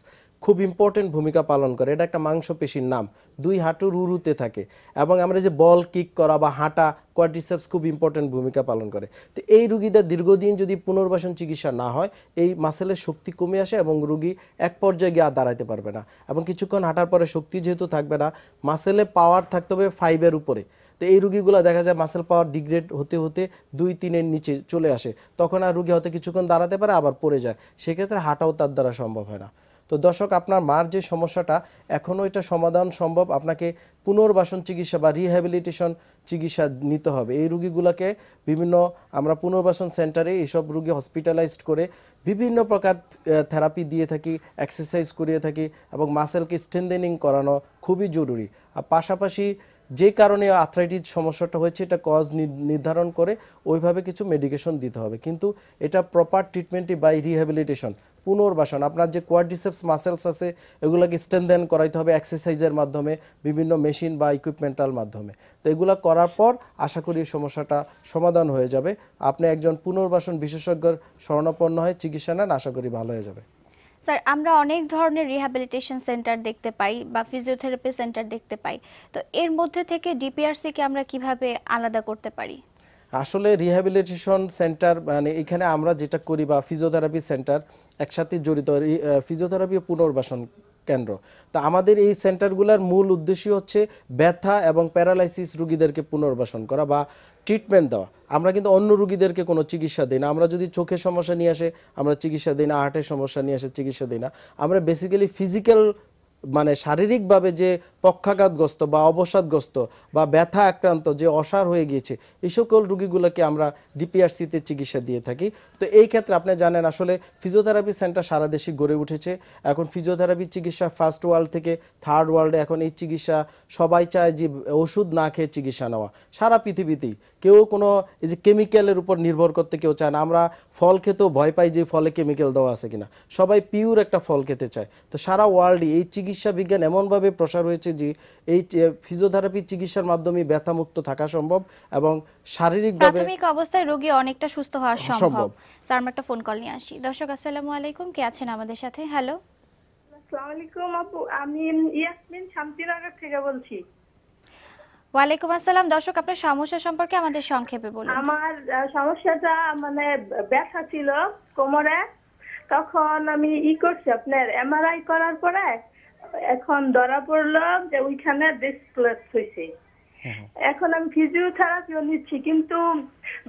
খুব ইম্পর্টেন্ট ভূমিকা পালন করে এটা একটা মাংসপেশির নাম দুই হাঁটুর উরুতে থাকে এবং আমরা যে বল কিক করা বা হাঁটা কোয়াড্রিসেপস খুব ইম্পর্টেন্ট ভূমিকা পালন করে তো এই রুগীদের দীর্ঘদিন যদি পুনর্বাসন চিকিৎসা না হয় এই মাসেলের শক্তি কমে আসে এবং রুগী এক পর্যায়ে গিয়ে আর দাঁড়াতে পারবে না এবং কিছুক্ষণ হাঁটার পরে শক্তি যেহেতু থাকবে না মাসেলে পাওয়ার থাকতে হবে ফাইভের উপরে তো এই রুগীগুলো দেখা যায় মাসেল পাওয়ার ডিগ্রেড হতে হতে দুই তিনের নিচে চলে আসে তখন আর রুগী হয়তো কিছুক্ষণ দাঁড়াতে পারে আবার পড়ে যায় সেক্ষেত্রে হাঁটাও তার দ্বারা সম্ভব হয় না তো দর্শক আপনার মার যে সমস্যাটা এখনও এটা সমাধান সম্ভব আপনাকে পুনর্বাসন চিকিৎসা বা রিহ্যাবিলিটেশন চিকিৎসা নিতে হবে এই রুগীগুলোকে বিভিন্ন আমরা পুনর্বাসন সেন্টারে এইসব রুগী হসপিটালাইজড করে বিভিন্ন প্রকার থেরাপি দিয়ে থাকি এক্সারসাইজ করিয়ে থাকি এবং মাসেলকে স্ট্রেন্দেনিং করানো খুবই জরুরি আর পাশাপাশি যে কারণে আর্থ্রাইটিস সমস্যাটা হয়েছে এটা কজ নির্ধারণ করে ওইভাবে কিছু মেডিকেশন দিতে হবে কিন্তু এটা প্রপার ট্রিটমেন্টই বাই রিহ্যাবিলিটেশন পুনর্বাসন আপনার যে কোয়াড্রিসেপস মাসেলস আছে এগুলোকে স্ট্রেন্থেন করাইতে হবে এক্সারসাইজের মাধ্যমে বিভিন্ন মেশিন বা ইকুইপমেন্টাল মাধ্যমে তো এগুলো করার পর আশা করি সমস্যাটা সমাধান হয়ে যাবে আপনি একজন পুনর্বাসন বিশেষজ্ঞের শরণাপন্ন হয়ে চিকিৎসা নেন আশা করি ভালো হয়ে যাবে স্যার আমরা অনেক ধরনের রিহ্যাবিলিটেশন সেন্টার দেখতে পাই বা ফিজিওথেরাপি সেন্টার দেখতে পাই তো এর মধ্যে থেকে ডিপিআরসিকে আমরা কিভাবে আলাদা করতে পারি আসলে রিহ্যাবিলিটেশন সেন্টার মানে এখানে আমরা যেটা করি বা ফিজিওথেরাপি সেন্টার একসাথে জড়িত ফিজিওথেরাপি পুনর্বাসন কেন্দ্র তো আমাদের এই সেন্টারগুলোর মূল উদ্দেশ্য হচ্ছে ব্যথা এবং প্যারালাইসিস রুগীদেরকে পুনর্বাসন করা বা ট্রিটমেন্ট দেওয়া আমরা কিন্তু অন্য রুগীদেরকে কোনো চিকিৎসা দিই না আমরা যদি চোখের সমস্যা নিয়ে আসে আমরা চিকিৎসা দিই না হার্টের সমস্যা নিয়ে আসে চিকিৎসা দিই না আমরা বেসিক্যালি ফিজিক্যাল মানে শারীরিকভাবে যে পক্ষাঘাতগ্রস্ত বা অবসাদগ্রস্ত বা ব্যথা আক্রান্ত যে অসার হয়ে গিয়েছে এই সকল রুগীগুলোকে আমরা ডিপিআরসিতে চিকিৎসা দিয়ে থাকি তো এই ক্ষেত্রে আপনি জানেন আসলে ফিজিওথেরাপি সেন্টার সারা দেশে গড়ে উঠেছে এখন ফিজিওথেরাপি চিকিৎসা ফার্স্ট ওয়ার্ল্ড থেকে থার্ড ওয়ার্ল্ডে এখন এই চিকিৎসা সবাই চায় যে ওষুধ না খেয়ে চিকিৎসা নেওয়া সারা পৃথিবীতেই কেউ কোনো এই যে কেমিক্যালের উপর নির্ভর করতে কেউ চায় না আমরা ফল খেতেও ভয় পাই যে ফলে কেমিক্যাল দেওয়া আছে কিনা সবাই পিওর একটা ফল খেতে চায় তো সারা ওয়ার্ল্ডে এই চিকিৎসা চিকিৎসা বিজ্ঞান এমনভাবে প্রসার হয়েছে যে এই ফিজিওথেরাপি চিকিৎসার মাধ্যমে ব্যথামুক্ত থাকা সম্ভব এবং শারীরিকভাবে প্রাথমিক অবস্থায় রোগী অনেকটা সুস্থ হওয়া সম্ভব স্যার আমরা একটা ফোন কল নিয়ে আসি দর্শক আসসালামু আলাইকুম কে আছেন আমাদের সাথে হ্যালো মানে আমি ই করছি আপনার এমআরআই করার পরে এখন ধরা পড়লো যে ওইখানে ডিসপ্লেস হয়েছে এখন আমি ফিজিওথেরাপিও নিচ্ছি কিন্তু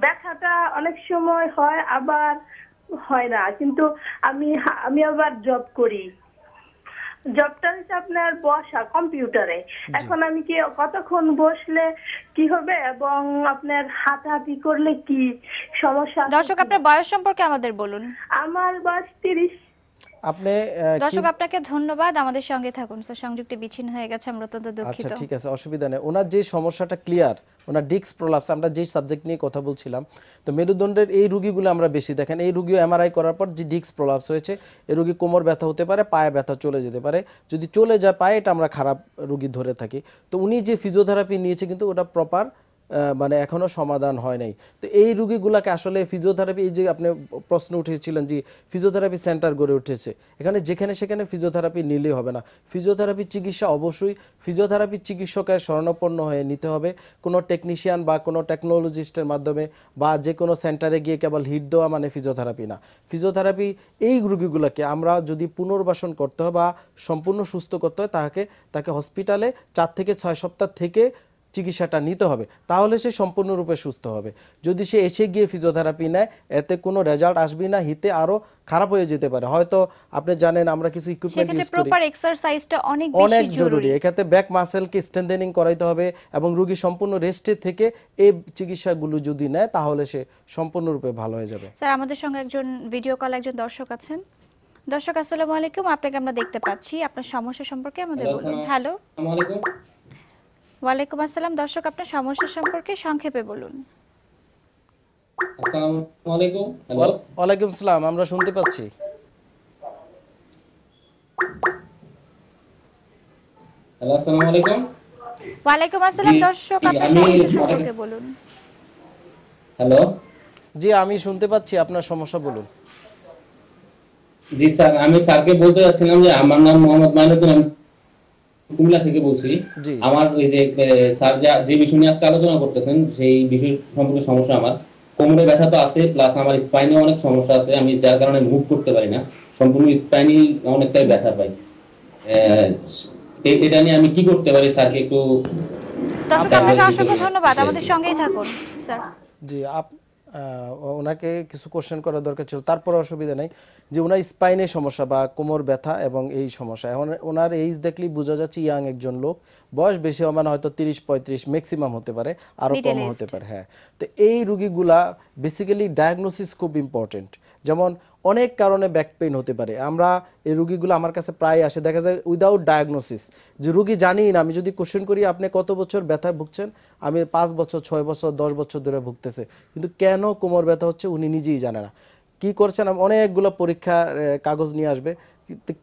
ব্যথাটা অনেক সময় হয় আবার হয় না কিন্তু আমি আমি আবার জব করি জবটা হচ্ছে আপনার বসা কম্পিউটারে এখন আমি কি কতক্ষণ বসলে কি হবে এবং আপনার হাতাহাতি করলে কি সমস্যা দর্শক আপনার বয়স সম্পর্কে আমাদের বলুন আমার বয়স তিরিশ আপনি দর্শক আপনাকে ধন্যবাদ আমাদের সঙ্গে থাকুন স্যার সংযুক্তি বিচ্ছিন্ন হয়ে গেছে আমরা অত্যন্ত দুঃখিত আচ্ছা ঠিক আছে অসুবিধা নেই ওনার যে সমস্যাটা ক্লিয়ার ওনার ডিক্স প্রলাপস আমরা যে সাবজেক্ট নিয়ে কথা বলছিলাম তো মেরুদণ্ডের এই রুগীগুলো আমরা বেশি দেখেন এই রুগীও এমআরআই করার পর যে ডিক্স প্রলাপস হয়েছে এই রুগী কোমর ব্যথা হতে পারে পায়ে ব্যথা চলে যেতে পারে যদি চলে যায় পায়ে এটা আমরা খারাপ রুগী ধরে থাকি তো উনি যে ফিজিওথেরাপি নিয়েছে কিন্তু ওটা প্রপার মানে এখনও সমাধান হয় নাই তো এই রুগীগুলোকে আসলে ফিজিওথেরাপি এই যে আপনি প্রশ্ন উঠেছিলেন যে ফিজিওথেরাপি সেন্টার গড়ে উঠেছে এখানে যেখানে সেখানে ফিজিওথেরাপি নিলেই হবে না ফিজিওথেরাপি চিকিৎসা অবশ্যই ফিজিওথেরাপি চিকিৎসকের শরণাপন্ন হয়ে নিতে হবে কোনো টেকনিশিয়ান বা কোনো টেকনোলজিস্টের মাধ্যমে বা যে কোনো সেন্টারে গিয়ে কেবল হিট দেওয়া মানে ফিজিওথেরাপি না ফিজিওথেরাপি এই রুগীগুলোকে আমরা যদি পুনর্বাসন করতে হয় বা সম্পূর্ণ সুস্থ করতে হয় তাকে তাকে হসপিটালে চার থেকে ছয় সপ্তাহ থেকে চিকিৎসাটা নিতে হবে তাহলে সে সম্পূর্ণরূপে সুস্থ হবে যদি সে এসে গিয়ে ফিজিওথেরাপি নেয় এতে কোনো রেজাল্ট আসবে না হিতে আরও খারাপ হয়ে যেতে পারে হয়তো আপনি জানেন আমরা কিছু ইকুইপমেন্ট ইউজ করি এক্সারসাইজটা অনেক অনেক জরুরি এক্ষেত্রে ব্যাক মাসেলকে স্ট্রেন্থেনিং করাইতে হবে এবং রুগী সম্পূর্ণ রেস্টে থেকে এই চিকিৎসাগুলো যদি নেয় তাহলে সে সম্পূর্ণরূপে ভালো হয়ে যাবে স্যার আমাদের সঙ্গে একজন ভিডিও কল একজন দর্শক আছেন দর্শক আসসালামু আলাইকুম আপনাকে আমরা দেখতে পাচ্ছি আপনার সমস্যা সম্পর্কে আমাদের বলুন হ্যালো আসসালামু আলাইকুম ওয়ালাইকুম আসসালাম দর্শক আপনার সমস্যা সম্পর্কে সংক্ষেপে বলুন ওয়ালাইকুম আমরা শুনতে পাচ্ছি বলুন হ্যালো জি আমি শুনতে পাচ্ছি আপনার সমস্যা বলুন জি স্যার আমি স্যারকে বলতে চাচ্ছিলাম যে আমার নাম মোহাম্মদ মাইনুদ্দিন কুমিল্লা থেকে বলছি আমার ওই যে স্যার যা যে বিষয় নিয়ে আজকে আলোচনা করতেছেন সেই বিষয় সম্পর্কে সমস্যা আমার কোমরে ব্যথা তো আছে প্লাস আমার স্পাইনে অনেক সমস্যা আছে আমি যার কারণে মুভ করতে পারি না সম্পূর্ণ স্পাইনি অনেকটাই ব্যথা পাই এটা নিয়ে আমি কি করতে পারি স্যারকে একটু দর্শক আপনাকে অসংখ্য ধন্যবাদ আমাদের সঙ্গেই থাকুন স্যার জি ওনাকে কিছু কোশ্চেন করার দরকার ছিল তারপরে অসুবিধা নেই যে ওনার স্পাইনে সমস্যা বা কোমর ব্যথা এবং এই সমস্যা এখন ওনার এইজ দেখলেই বোঝা যাচ্ছে ইয়াং একজন লোক বয়স বেশি মানে হয়তো তিরিশ পঁয়ত্রিশ ম্যাক্সিমাম হতে পারে আরও কম হতে পারে হ্যাঁ তো এই রুগীগুলা বেসিক্যালি ডায়াগনোসিস খুব ইম্পর্টেন্ট যেমন অনেক কারণে ব্যাক পেইন হতে পারে আমরা এই রুগীগুলো আমার কাছে প্রায় আসে দেখা যায় উইদাউট ডায়াগনোসিস যে রুগী জানি না আমি যদি কোশ্চেন করি আপনি কত বছর ব্যথা ভুগছেন আমি পাঁচ বছর ছয় বছর দশ বছর ধরে ভুগতেছে কিন্তু কেন কোমর ব্যথা হচ্ছে উনি নিজেই জানে না কী করছেন অনেকগুলো পরীক্ষা কাগজ নিয়ে আসবে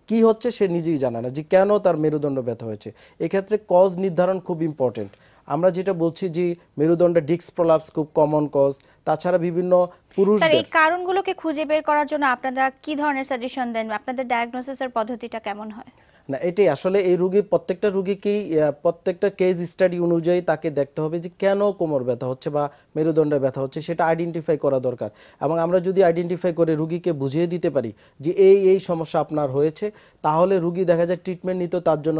কি হচ্ছে সে নিজেই জানে না যে কেন তার মেরুদণ্ড ব্যথা হয়েছে এক্ষেত্রে কজ নির্ধারণ খুব ইম্পর্টেন্ট আমরা যেটা বলছি যে মেরুদণ্ডে ডিস্ক প্রলাপস খুব কমন কজ তাছাড়া বিভিন্ন পুরুষদের এই কারণগুলোকে খুঁজে বের করার জন্য আপনারা কি ধরনের সাজেশন দেন আপনাদের ডায়াগনোসিসের পদ্ধতিটা কেমন হয় না এটি আসলে এই রুগী প্রত্যেকটা রুগীকেই প্রত্যেকটা কেস স্টাডি অনুযায়ী তাকে দেখতে হবে যে কেন কোমর ব্যথা হচ্ছে বা মেরুদণ্ডে ব্যথা হচ্ছে সেটা আইডেন্টিফাই করা দরকার এবং আমরা যদি আইডেন্টিফাই করে রুগীকে বুঝিয়ে দিতে পারি যে এই এই সমস্যা আপনার হয়েছে তাহলে রুগী দেখা যায় ট্রিটমেন্ট নিতে তার জন্য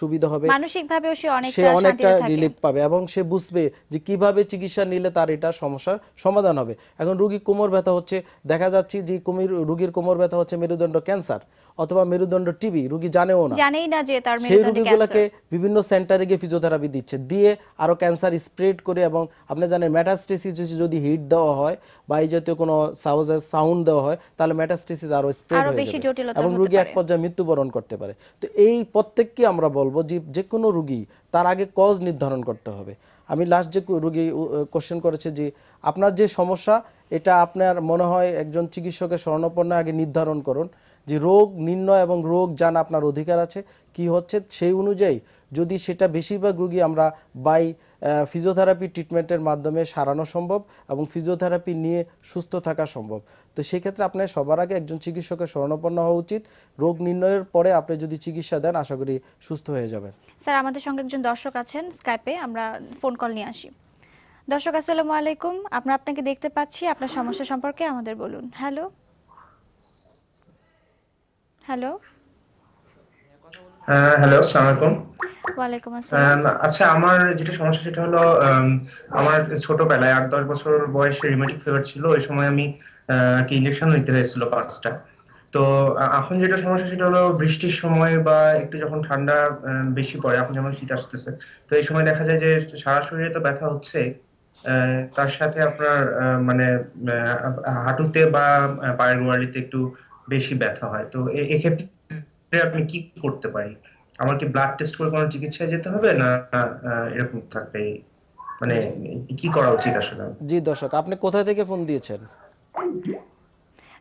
সুবিধা হবে মানসিকভাবেও সে অনেকটা সে অনেকটা রিলিফ পাবে এবং সে বুঝবে যে কিভাবে চিকিৎসা নিলে তার এটা সমস্যার সমাধান হবে এখন রুগী কোমর ব্যথা হচ্ছে দেখা যাচ্ছে যে কুমির রুগীর কোমর ব্যথা হচ্ছে মেরুদণ্ড ক্যান্সার অথবা মেরুদণ্ড টিবি রোগী জানেও না জানেই না যে তার সেই রোগীগুলোকে বিভিন্ন সেন্টারে গিয়ে ফিজিওথেরাপি দিচ্ছে দিয়ে আরও ক্যান্সার স্প্রেড করে এবং আপনি জানেন ম্যাটাস্টেসিস যদি হিট দেওয়া হয় বা এই জাতীয় কোনো সাউজের সাউন্ড দেওয়া হয় তাহলে ম্যাটাস্টেসিস আরও স্প্রেড হয়ে যাবে এবং রুগী এক পর্যায়ে মৃত্যুবরণ করতে পারে তো এই প্রত্যেককে আমরা বলবো যে যে কোনো রুগী তার আগে কজ নির্ধারণ করতে হবে আমি লাস্ট যে রুগী কোশ্চেন করেছে যে আপনার যে সমস্যা এটা আপনার মনে হয় একজন চিকিৎসকের স্বর্ণপন্ন আগে নির্ধারণ করুন যে রোগ নির্ণয় এবং রোগ জানা আপনার অধিকার আছে কি হচ্ছে সেই অনুযায়ী যদি সেটা বেশিরভাগ রুগী আমরা বাই ফিজিওথেরাপি ট্রিটমেন্টের মাধ্যমে সারানো সম্ভব এবং ফিজিওথেরাপি নিয়ে সুস্থ থাকা সম্ভব তো সেক্ষেত্রে আপনার সবার আগে একজন চিকিৎসকের শরণাপন্ন হওয়া উচিত রোগ নির্ণয়ের পরে আপনি যদি চিকিৎসা দেন আশা করি সুস্থ হয়ে যাবেন স্যার আমাদের সঙ্গে একজন দর্শক আছেন স্কাইপে আমরা ফোন কল নিয়ে আসি দর্শক আসসালামু আলাইকুম আমরা আপনাকে দেখতে পাচ্ছি আপনার সমস্যা সম্পর্কে আমাদের বলুন হ্যালো হ্যালো হ্যালো আসসালামু আলাইকুম ওয়ালাইকুম আসসালাম um, আচ্ছা আমার যেটা সমস্যা সেটা হলো um, আমার ছোটবেলায় আট দশ বছর বয়সে রিমেটিক ফিভার ছিল ওই সময় আমি কি ইঞ্জেকশন নিতে হয়েছিল পাঁচটা তো এখন যেটা সমস্যা সেটা হলো বৃষ্টির সময় বা একটু যখন ঠান্ডা বেশি পড়ে এখন যেমন শীত আসতেছে তো এই সময় দেখা যায় যে সারা শরীরে তো ব্যথা হচ্ছে তার সাথে আপনার মানে হাঁটুতে বা পায়ের গোড়ালিতে একটু বেশি ব্যথা হয় তো এক্ষেত্রে আপনি কি করতে পারি আমার কি ব্লাড টেস্ট করে কোনো চিকিৎসায় যেতে হবে না এরকম থাকবে মানে কি করা উচিত আসলে জি দর্শক আপনি কোথা থেকে ফোন দিয়েছেন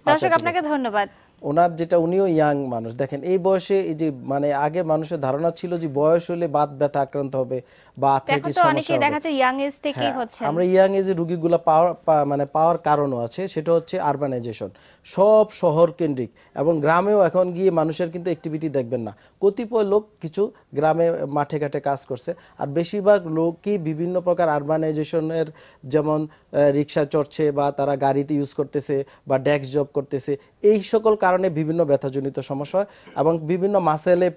দর্শক আচ্ছা, আপনাকে ধন্যবাদ ওনার যেটা উনিও ইয়াং মানুষ দেখেন এই বয়সে এই যে মানে আগে মানুষের ধারণা ছিল যে বয়স হলে বাত ব্যথা আক্রান্ত হবে বা অ্যাথলেটিক সমস্যা হবে দেখা যায় ইয়াং এজ থেকেই হ্যাঁ, হচ্ছে আমরা ইয়াং রোগীগুলো পাওয়ার মানে পাওয়ার কারণও আছে সেটা হচ্ছে আরবানাইজেশন সব শহর কেন্দ্রিক এবং গ্রামেও এখন গিয়ে মানুষের কিন্তু অ্যাক্টিভিটি দেখবেন না কতিপয় লোক কিছু গ্রামে মাঠে ঘাটে কাজ করছে আর বেশিরভাগ লোকই বিভিন্ন প্রকার আরবানাইজেশনের যেমন রিক্সা চড়ছে বা তারা গাড়িতে ইউজ করতেছে বা ডেস্ক জব করতেছে এই সকল কারণে বিভিন্ন ব্যথাজনিত সমস্যা হয় এবং বিভিন্ন মাসেলে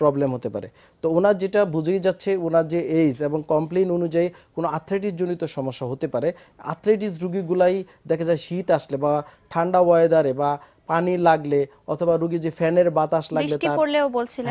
প্রবলেম হতে পারে তো ওনার যেটা বুঝেই যাচ্ছে ওনার যে এইজ এবং কমপ্লেন অনুযায়ী কোনো আথলেটিসজনিত সমস্যা হতে পারে আর্থ্রেটিস রুগীগুলাই দেখা যায় শীত আসলে বা ঠান্ডা ওয়েদারে বা পানি লাগলে অথবা রুগী যে ফ্যানের বাতাস লাগলে তার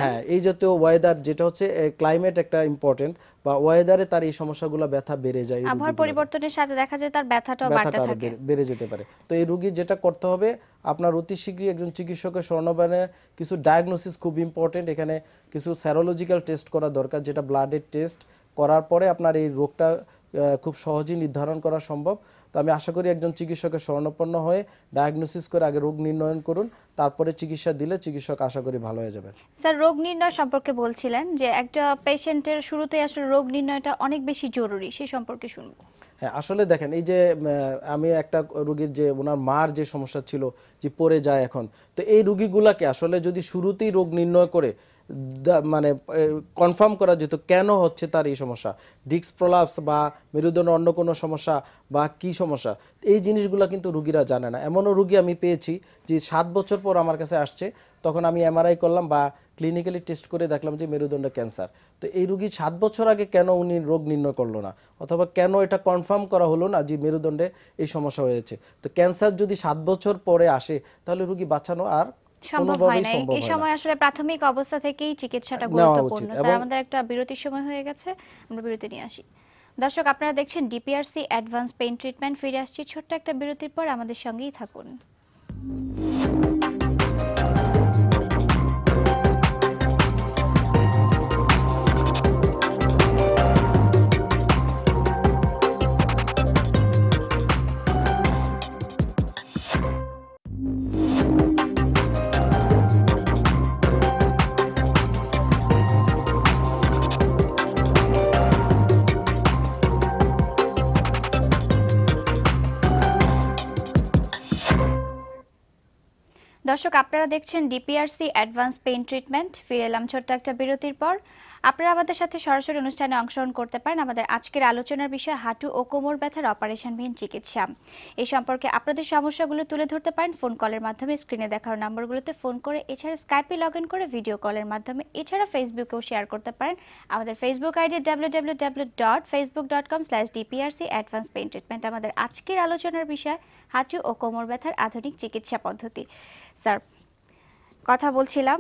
হ্যাঁ এই জাতীয় ওয়েদার যেটা হচ্ছে ক্লাইমেট একটা ইম্পর্টেন্ট বা ওয়েদারে তার এই সমস্যাগুলো ব্যথা বেড়ে যায় আবহাওয়া পরিবর্তনের সাথে দেখা যায় তার ব্যথাটাও বাড়তে থাকে বেড়ে যেতে পারে তো এই রোগী যেটা করতে হবে আপনার অতি শীঘ্রই একজন চিকিৎসকের শরণাপন্ন কিছু ডায়াগনোসিস খুব ইম্পর্টেন্ট এখানে কিছু সেরোলজিক্যাল টেস্ট করা দরকার যেটা ব্লাডের টেস্ট করার পরে আপনার এই রোগটা খুব সহজেই নির্ধারণ করা সম্ভব তো আমি আশা করি একজন চিকিৎসকের স্বর্ণপন্ন হয়ে ডায়াগনোসিস করে আগে রোগ নির্ণয়ন করুন তারপরে চিকিৎসা দিলে চিকিৎসক আশা করি ভালো হয়ে যাবে স্যার রোগ নির্ণয় সম্পর্কে বলছিলেন যে একটা পেশেন্টের শুরুতে আসলে রোগ নির্ণয়টা অনেক বেশি জরুরি সেই সম্পর্কে শুনুন হ্যাঁ আসলে দেখেন এই যে আমি একটা রুগীর যে ওনার মার যে সমস্যা ছিল যে পড়ে যায় এখন তো এই রুগীগুলাকে আসলে যদি শুরুতেই রোগ নির্ণয় করে মানে কনফার্ম করা যেত কেন হচ্ছে তার এই সমস্যা ডিস্ক প্রলাপস বা মেরুদণ্ড অন্য কোনো সমস্যা বা কি সমস্যা এই জিনিসগুলো কিন্তু রুগীরা জানে না এমনও রুগী আমি পেয়েছি যে সাত বছর পর আমার কাছে আসছে তখন আমি এমআরআই করলাম বা ক্লিনিক্যালি টেস্ট করে দেখলাম যে মেরুদণ্ড ক্যান্সার তো এই রুগী সাত বছর আগে কেন উনি রোগ নির্ণয় করলো না অথবা কেন এটা কনফার্ম করা হলো না যে মেরুদণ্ডে এই সমস্যা হয়েছে তো ক্যান্সার যদি সাত বছর পরে আসে তাহলে রুগী বাঁচানো আর সম্ভব হয় নাই এই সময় আসলে প্রাথমিক অবস্থা থেকেই চিকিৎসাটা গুরুত্বপূর্ণ স্যার আমাদের একটা বিরতির সময় হয়ে গেছে আমরা বিরতি নিয়ে আসি দর্শক আপনারা দেখছেন ডিপিআরসি অ্যাডভান্স পেইন ট্রিটমেন্ট ফিরে আসছি ছোট্ট একটা বিরতির পর আমাদের সঙ্গেই থাকুন দর্শক আপনারা দেখছেন ডিপিআরসি অ্যাডভান্স পেইন ট্রিটমেন্ট ফিরে এলাম ছোট্ট একটা বিরতির পর আপনারা আমাদের সাথে সরাসরি অনুষ্ঠানে অংশগ্রহণ করতে পারেন আমাদের আজকের আলোচনার বিষয় হাঁটু ও কোমর ব্যথার অপারেশনবিহীন চিকিৎসা এই সম্পর্কে আপনাদের সমস্যাগুলো তুলে ধরতে পারেন ফোন কলের মাধ্যমে স্ক্রিনে দেখার নম্বরগুলোতে ফোন করে এছাড়া স্কাইপে লগ ইন করে ভিডিও কলের মাধ্যমে এছাড়া ফেসবুকেও শেয়ার করতে পারেন আমাদের Facebook ID W W W dot Facebook dot com slash DPRC advance pain treatment আমাদের আজকের আলোচনার বিষয় হাঁটু ও কোমর ব্যথার আধুনিক চিকিৎসা পদ্ধতি স্যার কথা বলছিলাম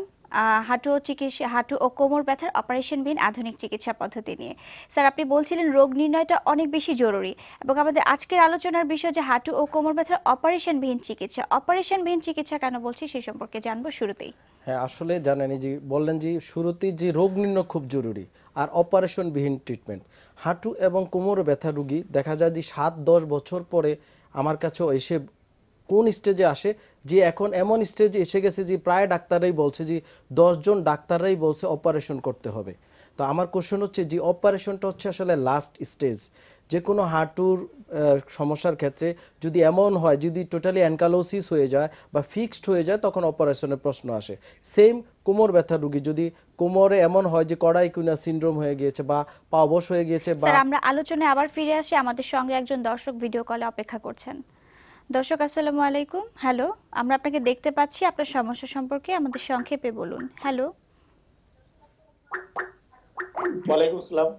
হাঁটু চিকিৎসা হাঁটু ও কোমর ব্যথার অপারেশন বিন আধুনিক চিকিৎসা পদ্ধতি নিয়ে স্যার আপনি বলছিলেন রোগ নির্ণয়টা অনেক বেশি জরুরি এবং আমাদের আজকের আলোচনার বিষয় যে হাঁটু ও কোমর ব্যথার অপারেশন বিন চিকিৎসা অপারেশন বিন চিকিৎসা কেন বলছি সে সম্পর্কে জানবো শুরুতেই হ্যাঁ আসলে জানেনি যে বললেন যে শুরুতে যে রোগ নির্ণয় খুব জরুরি আর অপারেশনবিহীন ট্রিটমেন্ট হাঁটু এবং কোমর ব্যথা রুগী দেখা যায় যে সাত দশ বছর পরে আমার কাছে এসে কোন স্টেজে আসে যে এখন এমন স্টেজ এসে গেছে যে প্রায় ডাক্তাররাই বলছে যে দশজন ডাক্তাররাই বলছে অপারেশন করতে হবে তো আমার কোশ্চেন হচ্ছে যে অপারেশনটা হচ্ছে আসলে লাস্ট স্টেজ যে কোনো হাঁটুর সমস্যার ক্ষেত্রে যদি এমন হয় যদি টোটালি অ্যানকালোসিস হয়ে যায় বা ফিক্সড হয়ে যায় তখন অপারেশনের প্রশ্ন আসে সেম কোমর ব্যথা রুগী যদি কোমরে এমন হয় যে কড়াই কুনা সিন্ড্রোম হয়ে গিয়েছে বা পা অবশ হয়ে গিয়েছে বা আমরা আলোচনায় আবার ফিরে আসি আমাদের সঙ্গে একজন দর্শক ভিডিও কলে অপেক্ষা করছেন দর্শক আসসালামু আলাইকুম হ্যালো আমরা আপনাকে দেখতে পাচ্ছি আপনার সমস্যা সম্পর্কে আমাদের সংক্ষেপে বলুন হ্যালো ওয়ালাইকুম আসসালাম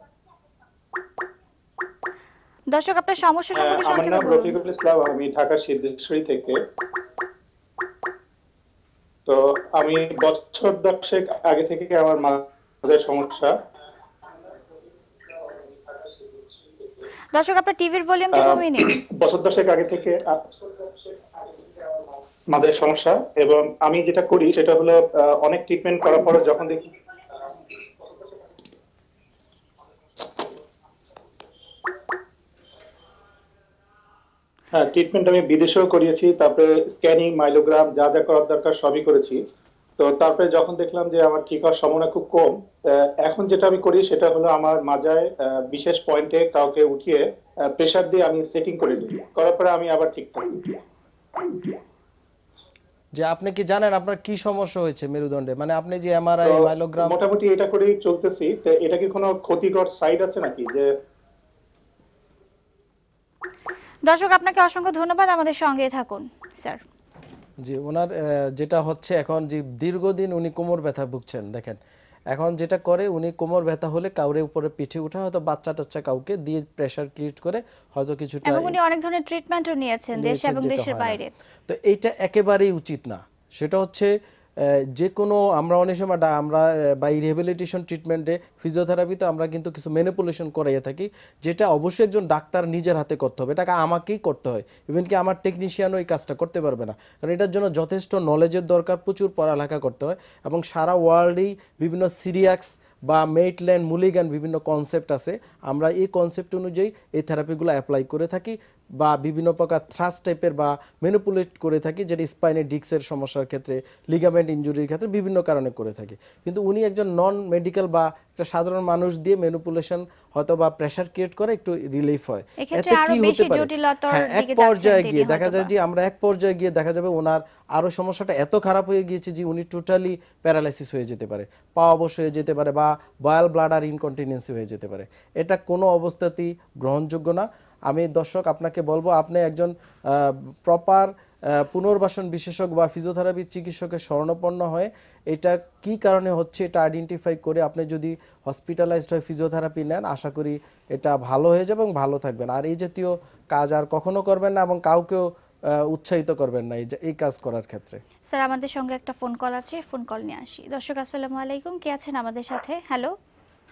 দর্শক আপনার সমস্যা হ্যাঁ, সম্পর্কে সংক্ষেপে বলুন রফিকুল ইসলাম আমি ঢাকা সিদ্ধেশ্বরী থেকে তো আমি বছর দশেক আগে থেকে আমার মাথায় সমস্যা দর্শক আপনার টিভির কি কমিয়ে নিন বছর দশেক আগে থেকে আমাদের সমস্যা এবং আমি যেটা করি সেটা হলো অনেক ট্রিটমেন্ট করার পর যখন দেখি হ্যাঁ ট্রিটমেন্ট আমি বিদেশেও করিয়েছি তারপরে স্ক্যানিং মাইলোগ্রাম যা যা করার দরকার সবই করেছি তো তারপরে যখন দেখলাম যে আমার কিক হওয়ার সম্ভাবনা খুব কম এখন যেটা আমি করি সেটা হলো আমার মাজায় বিশেষ পয়েন্টে কাউকে উঠিয়ে প্রেশার দিয়ে আমি সেটিং করে দিই করার পরে আমি আবার ঠিক থাকি যে আপনি কি জানেন আপনার কি সমস্যা হয়েছে মেরুদণ্ডে মানে আপনি যে এমআরআই মাইলোগ্রাম মোটামুটি এটা করেই চলতেছি তো এটা কি কোনো ক্ষতিকর সাইড আছে নাকি যে দর্শক আপনাকে অসংখ্য ধন্যবাদ আমাদের সঙ্গে থাকুন স্যার জি ওনার যেটা হচ্ছে এখন যে দীর্ঘদিন উনি কোমর ব্যথা ভুগছেন দেখেন এখন যেটা করে উনি কোমর ব্যথা হলে কাউরে উপরে পিঠে উঠা হয়তো বাচ্চা টাচ্চা কাউকে দিয়ে প্রেসার ক্রিয়েট করে হয়তো কিছুটা এবং উনি অনেক ধরনের ট্রিটমেন্টও নিয়েছেন দেশে এবং দেশের বাইরে তো এইটা একেবারেই উচিত না সেটা হচ্ছে যে কোনো আমরা অনেক সময় আমরা বাই রিহেবিলিটেশন ট্রিটমেন্টে ফিজিওথেরাপিতে আমরা কিন্তু কিছু ম্যানিপুলেশন করাইয়া থাকি যেটা অবশ্যই একজন ডাক্তার নিজের হাতে করতে হবে এটাকে আমাকেই করতে হয় ইভেন কি আমার টেকনিশিয়ানও এই কাজটা করতে পারবে না কারণ এটার জন্য যথেষ্ট নলেজের দরকার প্রচুর পড়ালেখা করতে হয় এবং সারা ওয়ার্ল্ডেই বিভিন্ন সিরিয়াক্স বা মেটল্যান্ড মুলিগান বিভিন্ন কনসেপ্ট আছে আমরা এই কনসেপ্ট অনুযায়ী এই থেরাপিগুলো অ্যাপ্লাই করে থাকি বা বিভিন্ন প্রকার থ্রাস টাইপের বা মেনুপুলেট করে থাকি যেটা স্পাইনে ডিক্সের সমস্যার ক্ষেত্রে লিগামেন্ট ইঞ্জুরির ক্ষেত্রে বিভিন্ন কারণে করে থাকি কিন্তু উনি একজন নন মেডিকেল বা একটা সাধারণ মানুষ দিয়ে মেনুপুলেশন হয়তো বা প্রেশার ক্রিয়েট করে একটু রিলিফ হয় এতে কি হতে পারে হ্যাঁ এক পর্যায়ে গিয়ে দেখা যায় যে আমরা এক পর্যায়ে গিয়ে দেখা যাবে ওনার আরও সমস্যাটা এত খারাপ হয়ে গিয়েছে যে উনি টোটালি প্যারালাইসিস হয়ে যেতে পারে পা অবশ হয়ে যেতে পারে বা বয়াল ব্লাডার ইনকন্টিনেন্সি হয়ে যেতে পারে এটা কোনো অবস্থাতেই গ্রহণযোগ্য না আমি দর্শক আপনাকে বলবো আপনি একজন প্রপার পুনর্বাসন বিশেষজ্ঞ বা ফিজিওথেরাপি চিকিৎসকের স্বর্ণপন্ন হয়ে এটা কি কারণে হচ্ছে এটা আইডেন্টিফাই করে আপনি যদি হসপিটালাইজড হয়ে ফিজিওথেরাপি নেন আশা করি এটা ভালো হয়ে যাবে এবং ভালো থাকবেন আর এই জাতীয় কাজ আর কখনো করবেন না এবং কাউকেও উৎসাহিত করবেন না এই কাজ করার ক্ষেত্রে স্যার আমাদের সঙ্গে একটা ফোন কল আছে ফোন কল নিয়ে আসি দর্শক আসসালামু আলাইকুম কে আছেন আমাদের সাথে হ্যালো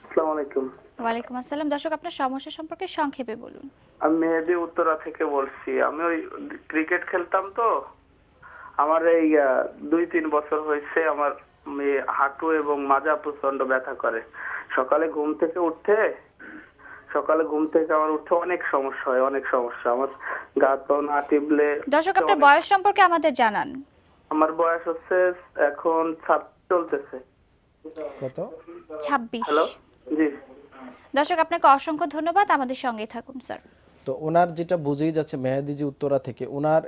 আসসালামু আলাইকুম ওয়ালাইকুম আসসালাম দর্শক আপনার সমস্যা সম্পর্কে সংক্ষেপে বলুন আমি মেহেদি উত্তরা থেকে বলছি আমি ওই ক্রিকেট খেলতাম তো আমার এই দুই তিন বছর হয়েছে আমার হাঁটু এবং মাজা প্রচন্ড ব্যথা করে সকালে ঘুম থেকে উঠতে সকালে ঘুম থেকে আমার উঠতে অনেক সমস্যা হয় অনেক সমস্যা আমার গা তো না টিপলে দর্শক আপনার বয়স সম্পর্কে আমাদের জানান আমার বয়স হচ্ছে এখন চলতেছে কত ছাব্বিশ হ্যালো জি দর্শক আপনাকে অসংখ্য ধন্যবাদ আমাদের সঙ্গে থাকুন স্যার তো ওনার যেটা বুঝেই যাচ্ছে মেহেদিজি উত্তরা থেকে ওনার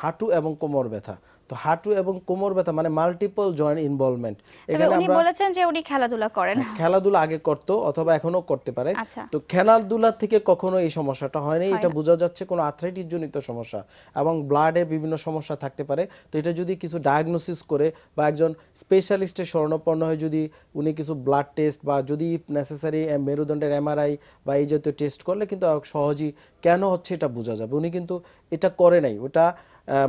হাঁটু এবং কোমর ব্যথা তো হাঁটু এবং কোমর ব্যথা মানে মাল্টিপল জয়েন্ট ইনভলভমেন্ট এখানে উনি বলেছেন যে উনি খেলাধুলা করেন হ্যাঁ, খেলাধুলা আগে করত অথবা এখনো করতে পারে আচ্ছা। তো খেলাধুলা থেকে কখনো এই সমস্যাটা হয়নি এটা বোঝা যাচ্ছে কোনো আর্থ্রাইটিস জনিত সমস্যা এবং ব্লাডে বিভিন্ন সমস্যা থাকতে পারে তো এটা যদি কিছু ডায়াগনোসিস করে বা একজন স্পেশালিস্টের শরণাপন্ন হয়ে যদি উনি কিছু ব্লাড টেস্ট বা যদি নেসেসারি মেরুদণ্ডের এমআরআই বা এই জাতীয় টেস্ট করলে কিন্তু সহজেই কেন হচ্ছে এটা বোঝা যাবে উনি কিন্তু এটা করে নাই ওটা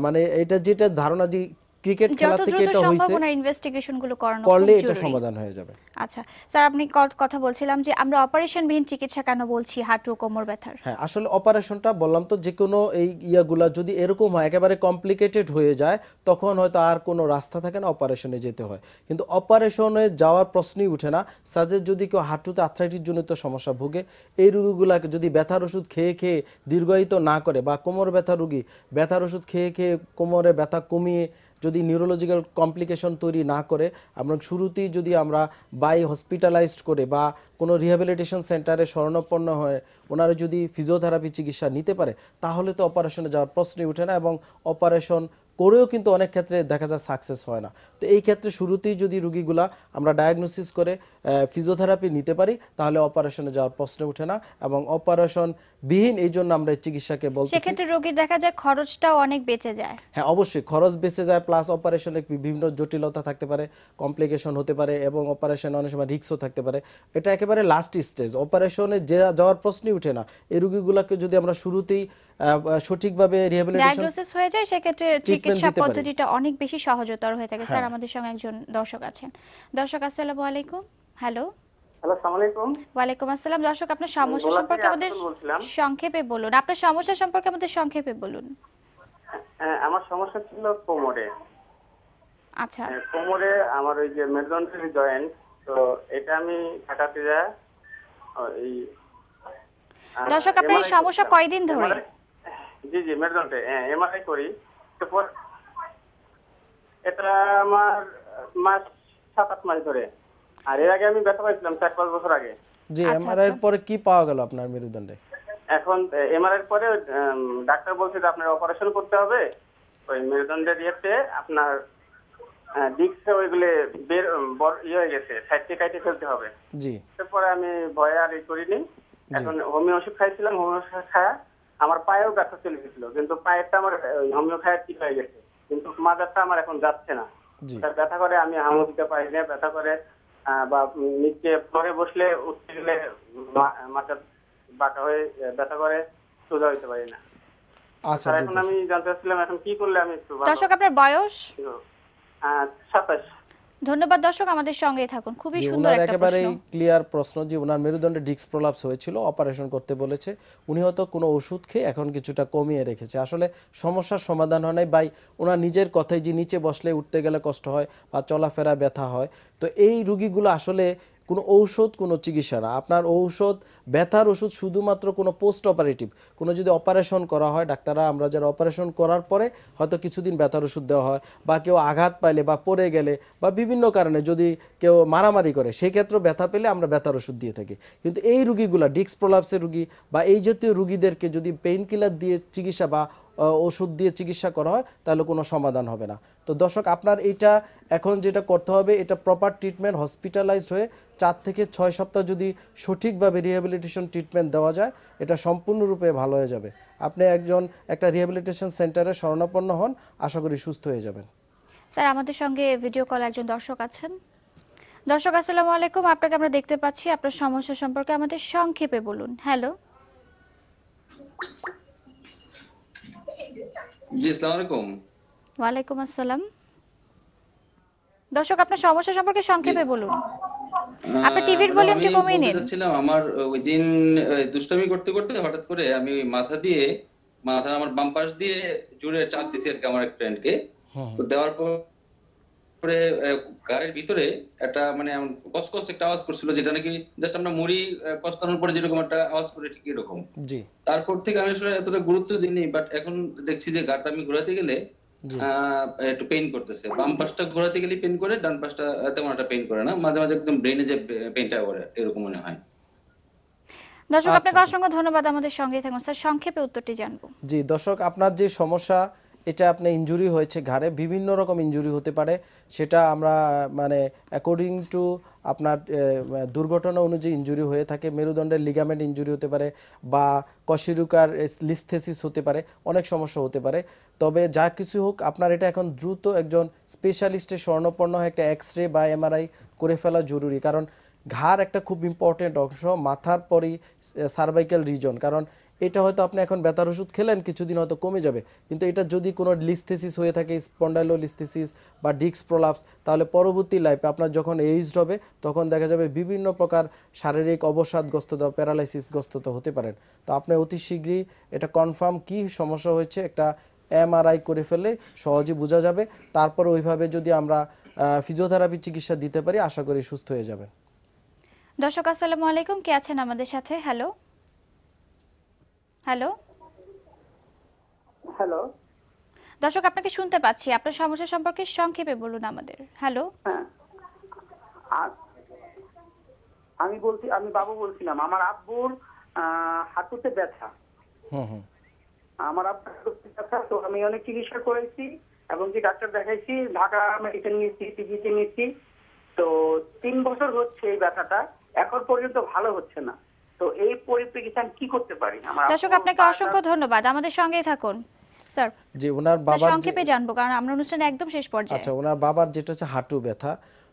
মানে এটা যেটা ধারণা যে ক্রিকেট খেলা থেকে এটা হইছে সম্ভাবনা ইনভেস্টিগেশন গুলো করানো করলে এটা সমাধান হয়ে যাবে আচ্ছা স্যার আপনি কথা বলছিলাম যে আমরা অপারেশন বিহীন চিকিৎসা কেন বলছি হাঁটু কোমর ব্যথার হ্যাঁ আসলে অপারেশনটা বললাম তো যে কোনো এই ইয়াগুলা যদি এরকম হয় একেবারে কমপ্লিকেটেড হয়ে যায় তখন হয়তো আর কোনো রাস্তা থাকে না অপারেশনে যেতে হয় কিন্তু অপারেশনে যাওয়ার প্রশ্নই উঠে না সাজের যদি কেউ হাঁটুতে আর্থ্রাইটিস জনিত সমস্যা ভোগে এই রোগীগুলাকে যদি ব্যথার ওষুধ খেয়ে খেয়ে দীর্ঘায়িত না করে বা কোমর ব্যথা রোগী ব্যথার ওষুধ খেয়ে খেয়ে কোমরে ব্যথা কমিয়ে যদি নিউরোলজিক্যাল কমপ্লিকেশন তৈরি না করে এবং শুরুতেই যদি আমরা বাই হসপিটালাইজড করে বা কোনো রিহ্যাবিলিটেশন সেন্টারে স্বর্ণপন্ন হয়ে ওনারা যদি ফিজিওথেরাপি চিকিৎসা নিতে পারে তাহলে তো অপারেশনে যাওয়ার প্রশ্নই উঠে না এবং অপারেশন করেও কিন্তু অনেক ক্ষেত্রে দেখা যায় সাকসেস হয় না তো এই ক্ষেত্রে শুরুতেই যদি রুগীগুলা আমরা ডায়াগনোসিস করে ফিজিওথেরাপি নিতে পারি তাহলে অপারেশনে যাওয়ার প্রশ্ন ওঠে না এবং অপারেশন বিহীন এই জন্য আমরা চিকিৎসাকে বলছি সেক্ষেত্রে রোগীর দেখা যায় খরচটাও অনেক বেঁচে যায় হ্যাঁ অবশ্যই খরচ বেঁচে যায় প্লাস অপারেশনে বিভিন্ন জটিলতা থাকতে পারে কমপ্লিকেশন হতে পারে এবং অপারেশন অনেক সময় রিক্সও থাকতে পারে এটা একেবারে লাস্ট স্টেজ অপারেশনে যে যাওয়ার প্রশ্নই ওঠে না এই রুগীগুলাকে যদি আমরা শুরুতেই সঠিকভাবে রিহ্যাবিলিটেশন ডায়াগনোসিস হয়ে যায় সেক্ষেত্রে চিকিৎসা পদ্ধতিটা অনেক বেশি সহজতর হয়ে থাকে স্যার হ্যাঁ। আমাদের সঙ্গে একজন দর্শক আছেন দর্শক আসসালামু আলাইকুম হ্যালো হ্যালো আসসালামু আলাইকুম ওয়ালাইকুম আসসালাম দর্শক আপনার সমস্যা সম্পর্কে আমাদের সংক্ষেপে বলুন আপনার সমস্যা সম্পর্কে আমাদের সংক্ষেপে বলুন হ্যাঁ, আমার সমস্যা ছিল কোমরে আচ্ছা হ্যাঁ, কোমরে আমার ওই যে মেরুদণ্ডের জয়েন্ট তো এটা আমি কাটাতে যা এই দর্শক আপনার সমস্যা কয়দিন ধরে জি জি মেরুদণ্ডে এমআরআই হ্যাঁ, করি তো এটা আমার মাস সাত আট মাস ধরে আর এর আগে আমি ব্যথা পাইছিলাম চার পাঁচ বছর আগে জি এমআরআই আচ্ছা, এর আচ্ছা। পরে কি পাওয়া গেল আপনার মেরুদণ্ডে এখন এমআরআই এর পরে ডাক্তার বলছে যে আপনার অপারেশন করতে হবে ওই মেরুদণ্ডের ইয়েতে আপনার হ্যাঁ, বের ইয়ে হয়ে গেছে সাইড থেকে ফেলতে হবে জি তারপরে আমি ভয়ে আর এই করিনি এখন হোমিও ওষুধ খাইছিলাম হোমিও ওষুধ আমার পায়েও ব্যথা চলে গেছিল কিন্তু পায়েরটা আমার হোমিও খায় ঠিক হয়ে গেছে কিন্তু মাদারটা আমার এখন যাচ্ছে না তার ব্যথা করে আমি আঙুল দিতে পারি না ব্যথা করে বা নিচে পরে বসলে উঠতে গেলে মাথার বাঁকা হয়ে ব্যথা করে সোজা হইতে পারি না আচ্ছা এখন আমি জানতে চাচ্ছিলাম এখন কি করলে আমি একটু দর্শক আপনার বয়স 27 ধন্যবাদ দর্শক আমাদের সঙ্গে থাকুন খুবই সুন্দর একটা প্রশ্ন একেবারে ক্লিয়ার প্রশ্ন যে ওনার মেরুদণ্ডে ডিস্ক প্রলাপস হয়েছিল অপারেশন করতে বলেছে উনি হয়তো কোনো ওষুধ খেয়ে এখন কিছুটা কমিয়ে রেখেছে আসলে সমস্যার সমাধান হয় নাই বাই ওনার নিজের কথাই যে নিচে বসলে উঠতে গেলে কষ্ট হয় বা চলাফেরা ব্যথা হয় তো এই রুগীগুলো আসলে কোনো ঔষধ কোনো চিকিৎসা না আপনার ঔষধ ব্যথার ওষুধ শুধুমাত্র কোনো পোস্ট অপারেটিভ কোনো যদি অপারেশন করা হয় ডাক্তাররা আমরা যারা অপারেশন করার পরে হয়তো কিছুদিন ব্যথার ওষুধ দেওয়া হয় বা কেউ আঘাত পাইলে বা পড়ে গেলে বা বিভিন্ন কারণে যদি কেউ মারামারি করে সেই ক্ষেত্রে ব্যথা পেলে আমরা ব্যথার ওষুধ দিয়ে থাকি কিন্তু এই রুগীগুলো ডিক্স প্রলাপসের রুগী বা এই জাতীয় রুগীদেরকে যদি পেইন কিলার দিয়ে চিকিৎসা বা ওষুধ দিয়ে চিকিৎসা করা হয় তাহলে কোনো সমাধান হবে না তো দর্শক আপনার এটা এখন যেটা করতে হবে এটা প্রপার ট্রিটমেন্ট হসপিটালাইজড হয়ে চার থেকে ছয় সপ্তাহ যদি সঠিকভাবে রিহেবিলি রিহ্যাবিলিটেশন ট্রিটমেন্ট দেওয়া যায় এটা সম্পূর্ণরূপে ভালো হয়ে যাবে আপনি একজন একটা রিহ্যাবিলিটেশন সেন্টারে শরণাপন্ন হন আশা করি সুস্থ হয়ে যাবেন স্যার আমাদের সঙ্গে ভিডিও কল একজন দর্শক আছেন দর্শক আসসালামু আলাইকুম আপনাকে আমরা দেখতে পাচ্ছি আপনার সমস্যা সম্পর্কে আমাদের সংক্ষেপে বলুন হ্যালো জি আসসালামু আলাইকুম ওয়া আলাইকুম আসসালাম দর্শক আপনার সমস্যা সম্পর্কে সংক্ষেপে বলুন আপনি টিভির মানে ভলিউমটা কমিয়ে নিন যাচ্ছিলাম আমার ওই দিন দুষ্টামি করতে করতে হঠাৎ করে আমি মাথা দিয়ে মাথার আমার বাম পাশ দিয়ে জোরে চাপ দিছি আর কি আমার এক ফ্রেন্ডকে তো দেওয়ার পর পরে গাড়ির ভিতরে একটা মানে কসকস একটা আওয়াজ করছিল যেটা নাকি জাস্ট আমরা মুড়ি কস্তানোর পরে যেরকম একটা আওয়াজ করে ঠিক এরকম তারপর থেকে আমি আসলে এতটা গুরুত্ব দিইনি বাট এখন দেখছি যে গাটা আমি ঘোরাতে গেলে একটু পেইন করতেছে বাম পাশটা ঘোরাতে গেলে পেইন করে ডান পাশটা তেমন একটা পেইন করে না মাঝে মাঝে একদম ব্রেনে যে পেইনটা করে এরকম মনে হয় দর্শক আপনাকে আচ্ছা। অসংখ্য ধন্যবাদ আমাদের সঙ্গে থাকুন স্যার সংক্ষেপে উত্তরটি জানবো জি দর্শক আপনার যে সমস্যা এটা আপনার ইঞ্জুরি হয়েছে ঘাড়ে বিভিন্ন রকম ইঞ্জুরি হতে পারে সেটা আমরা মানে অ্যাকর্ডিং টু আপনার দুর্ঘটনা অনুযায়ী ইঞ্জুরি হয়ে থাকে মেরুদণ্ডের লিগামেন্ট ইঞ্জুরি হতে পারে বা কশিরুকার লিস্থেসিস হতে পারে অনেক সমস্যা হতে পারে তবে যা কিছু হোক আপনার এটা এখন দ্রুত একজন স্পেশালিস্টের স্বর্ণপন্ন একটা এক্স রে বা এমআরআই করে ফেলা জরুরি কারণ ঘাড় একটা খুব ইম্পর্টেন্ট অংশ মাথার পরই সার্ভাইক্যাল রিজন কারণ এটা হয়তো আপনি এখন ব্যথার ওষুধ খেলেন কিছুদিন হয়তো কমে যাবে কিন্তু এটা যদি কোনো লিস্থেসিস হয়ে থাকে স্পন্ডাইলো লিস্থেসিস বা ডিক্স প্রলাপস তাহলে পরবর্তী লাইফে আপনার যখন এইজড হবে তখন দেখা যাবে বিভিন্ন প্রকার শারীরিক অবসাদগ্রস্ততা প্যারালাইসিসগ্রস্ততা হতে পারেন তো আপনি অতি শীঘ্রই এটা কনফার্ম কি সমস্যা হয়েছে একটা এমআরআই করে ফেলে সহজে বোঝা যাবে তারপর ওইভাবে যদি আমরা ফিজিওথেরাপি চিকিৎসা দিতে পারি আশা করি সুস্থ হয়ে যাবেন দর্শক আসসালামু আলাইকুম কে আছেন আমাদের সাথে হ্যালো হ্যালো হ্যালো দর্শক আপনাকে শুনতে পাচ্ছি আপনার সমস্যা সম্পর্কে সংক্ষেপে বলুন আমাদের হ্যালো হ্যাঁ। আমি বলছি আমি বাবু বলছিলাম আমার আব্বুর হাঁটুতে ব্যথা আমার আব্বুর ব্যথা তো আমি অনেক চিকিৎসা করেছি এবং যে ডাক্তার দেখাইছি ঢাকা মেডিকেল নিয়েছি টিজিতে নিয়েছি তো তিন বছর হচ্ছে এই ব্যথাটা এখন পর্যন্ত ভালো হচ্ছে না তো এই পরিপ্রেক্ষিতে আমি কি করতে পারি দর্শক আপনাকে অসংখ্য ধন্যবাদ আমাদের সঙ্গেই থাকুন স্যার জি ওনার বাবার সংক্ষেপে জানবো কারণ আমরা অনুষ্ঠান একদম শেষ পর্যায়ে আচ্ছা ওনার বাবার যেটা হচ্ছে হাঁটু ব্যথা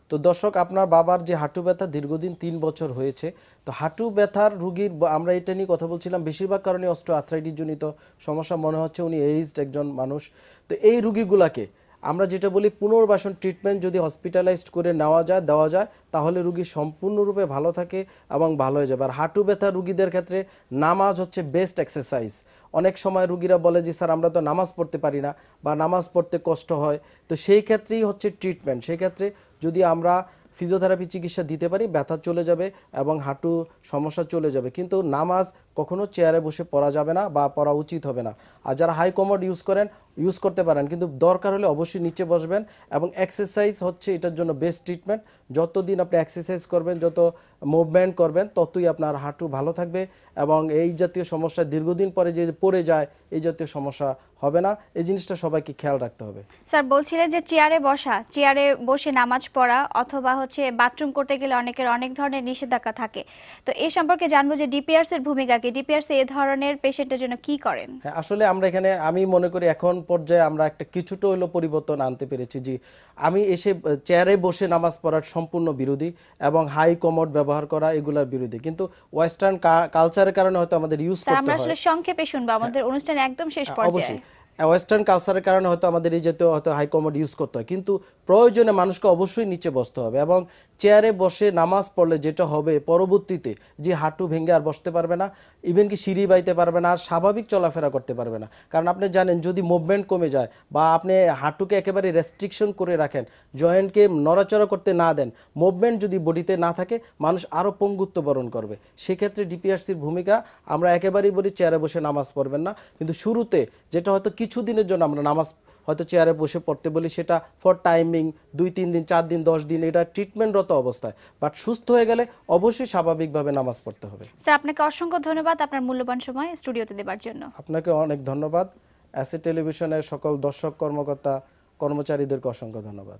তো দর্শক আপনার বাবার যে হাঁটু ব্যথা দীর্ঘদিন তিন বছর হয়েছে তো হাঁটু ব্যথার রুগীর আমরা এটা নিয়ে কথা বলছিলাম বেশিরভাগ কারণে অস্ট্রো আর্থ্রাইটিস জনিত সমস্যা মনে হচ্ছে উনি এইজড একজন মানুষ তো এই রুগীগুলাকে আমরা যেটা বলি পুনর্বাসন ট্রিটমেন্ট যদি হসপিটালাইজড করে নেওয়া যায় দেওয়া যায় তাহলে রুগী সম্পূর্ণরূপে ভালো থাকে এবং ভালো হয়ে যাবে আর হাঁটু ব্যথা রুগীদের ক্ষেত্রে নামাজ হচ্ছে বেস্ট এক্সারসাইজ অনেক সময় রুগীরা বলে যে স্যার আমরা তো নামাজ পড়তে পারি না বা নামাজ পড়তে কষ্ট হয় তো সেই ক্ষেত্রেই হচ্ছে ট্রিটমেন্ট সেই ক্ষেত্রে যদি আমরা ফিজিওথেরাপি চিকিৎসা দিতে পারি ব্যথা চলে যাবে এবং হাঁটু সমস্যা চলে যাবে কিন্তু নামাজ কখনো চেয়ারে বসে পড়া যাবে না বা পড়া উচিত হবে না আর যারা হাই কমোড ইউজ করেন ইউজ করতে পারেন কিন্তু দরকার হলে অবশ্যই নিচে বসবেন এবং এক্সারসাইজ হচ্ছে এটার জন্য বেস্ট ট্রিটমেন্ট যতদিন আপনি এক্সারসাইজ করবেন যত মুভমেন্ট করবেন ততই আপনার হাঁটু ভালো থাকবে এবং এই জাতীয় সমস্যা দীর্ঘদিন পরে যে পড়ে যায় এই জাতীয় সমস্যা হবে না এই জিনিসটা সবাইকে খেয়াল রাখতে হবে স্যার বলছিলেন যে চেয়ারে বসা চেয়ারে বসে নামাজ পড়া অথবা হচ্ছে বাথরুম করতে গেলে অনেকের অনেক ধরনের নিষেধাজ্ঞা থাকে তো এ সম্পর্কে জানবো যে ডিপিআরস এর ভূমিকা কি ডিপিআরস এই ধরনের পেশেন্টের জন্য কি করেন হ্যাঁ, আসলে আমরা এখানে আমি মনে করি এখন পর্যায়ে আমরা একটা কিছুটা হলো পরিবর্তন আনতে পেরেছি যে আমি এসে চেয়ারে বসে নামাজ পড়ার সম্পূর্ণ বিরোধী এবং হাই কমোড ব্যবহার করা এগুলার বিরোধী কিন্তু ওয়েস্টার্ন কালচারের কারণে হয়তো আমাদের ইউজ করতে মানে হয় আমরা আসলে সংক্ষেপে শুনবো আমাদের অনুষ্ঠান একদম শেষ হ্যাঁ, পর্যায়ে ওয়েস্টার্ন হ্যাঁ, কালচারের কারণে হয়তো আমাদের এই জাতীয় হয়তো হাই কমোড ইউজ করতে হয় কিন্তু প্রয়োজনে মানুষকে অবশ্যই নিচে বসতে হবে এবং চেয়ারে বসে নামাজ পড়লে যেটা হবে পরবর্তীতে যে হাঁটু ভেঙে আর বসতে পারবে না ইভেন কি সিঁড়ি বাইতে পারবে না আর স্বাভাবিক চলাফেরা করতে পারবে না কারণ আপনি জানেন যদি মুভমেন্ট কমে যায় বা আপনি হাঁটুকে একেবারে রেস্ট্রিকশন করে রাখেন জয়েন্টকে নড়াচড়া করতে না দেন মুভমেন্ট যদি বডিতে না থাকে মানুষ আরও পঙ্গুত্ব বরণ করবে সেক্ষেত্রে ডিপিআরসির ভূমিকা আমরা একেবারেই বলি চেয়ারে বসে নামাজ পড়বেন না কিন্তু শুরুতে যেটা হয়তো কিছুদিনের জন্য আমরা নামাজ হয়তো চেয়ারে বসে পড়তে বলি সেটা ফর টাইমিং দুই তিন দিন চার দিন দশ দিন এটা ট্রিটমেন্টরত অবস্থায় বাট সুস্থ হয়ে গেলে অবশ্যই স্বাভাবিকভাবে নামাজ পড়তে হবে স্যার আপনাকে অসংখ্য ধন্যবাদ আপনার মূল্যবান সময় স্টুডিওতে দেবার জন্য আপনাকে অনেক ধন্যবাদ অ্যাসে টেলিভিশনের সকল দর্শক কর্মকর্তা কর্মচারীদেরকে অসংখ্য ধন্যবাদ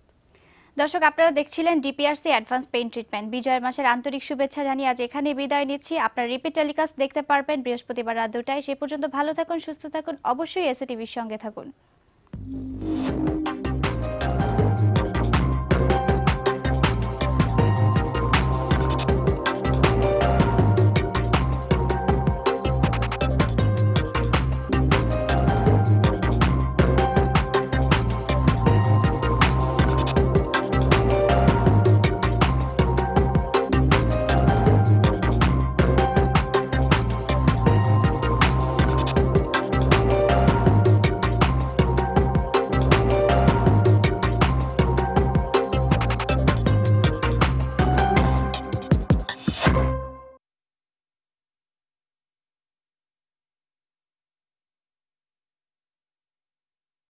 দর্শক আপনারা দেখছিলেন ডিপিআরসি অ্যাডভান্স পেইন ট্রিটমেন্ট বিজয়ের মাসের আন্তরিক শুভেচ্ছা জানিয়ে আজ এখানে বিদায় নিচ্ছি আপনার রিপিট টেলিকাস্ট দেখতে পারবেন বৃহস্পতিবার রাত দুটায় সে পর্যন্ত ভালো থাকুন সুস্থ থাকুন অবশ্যই এসএটিভির সঙ্গে থাকুন you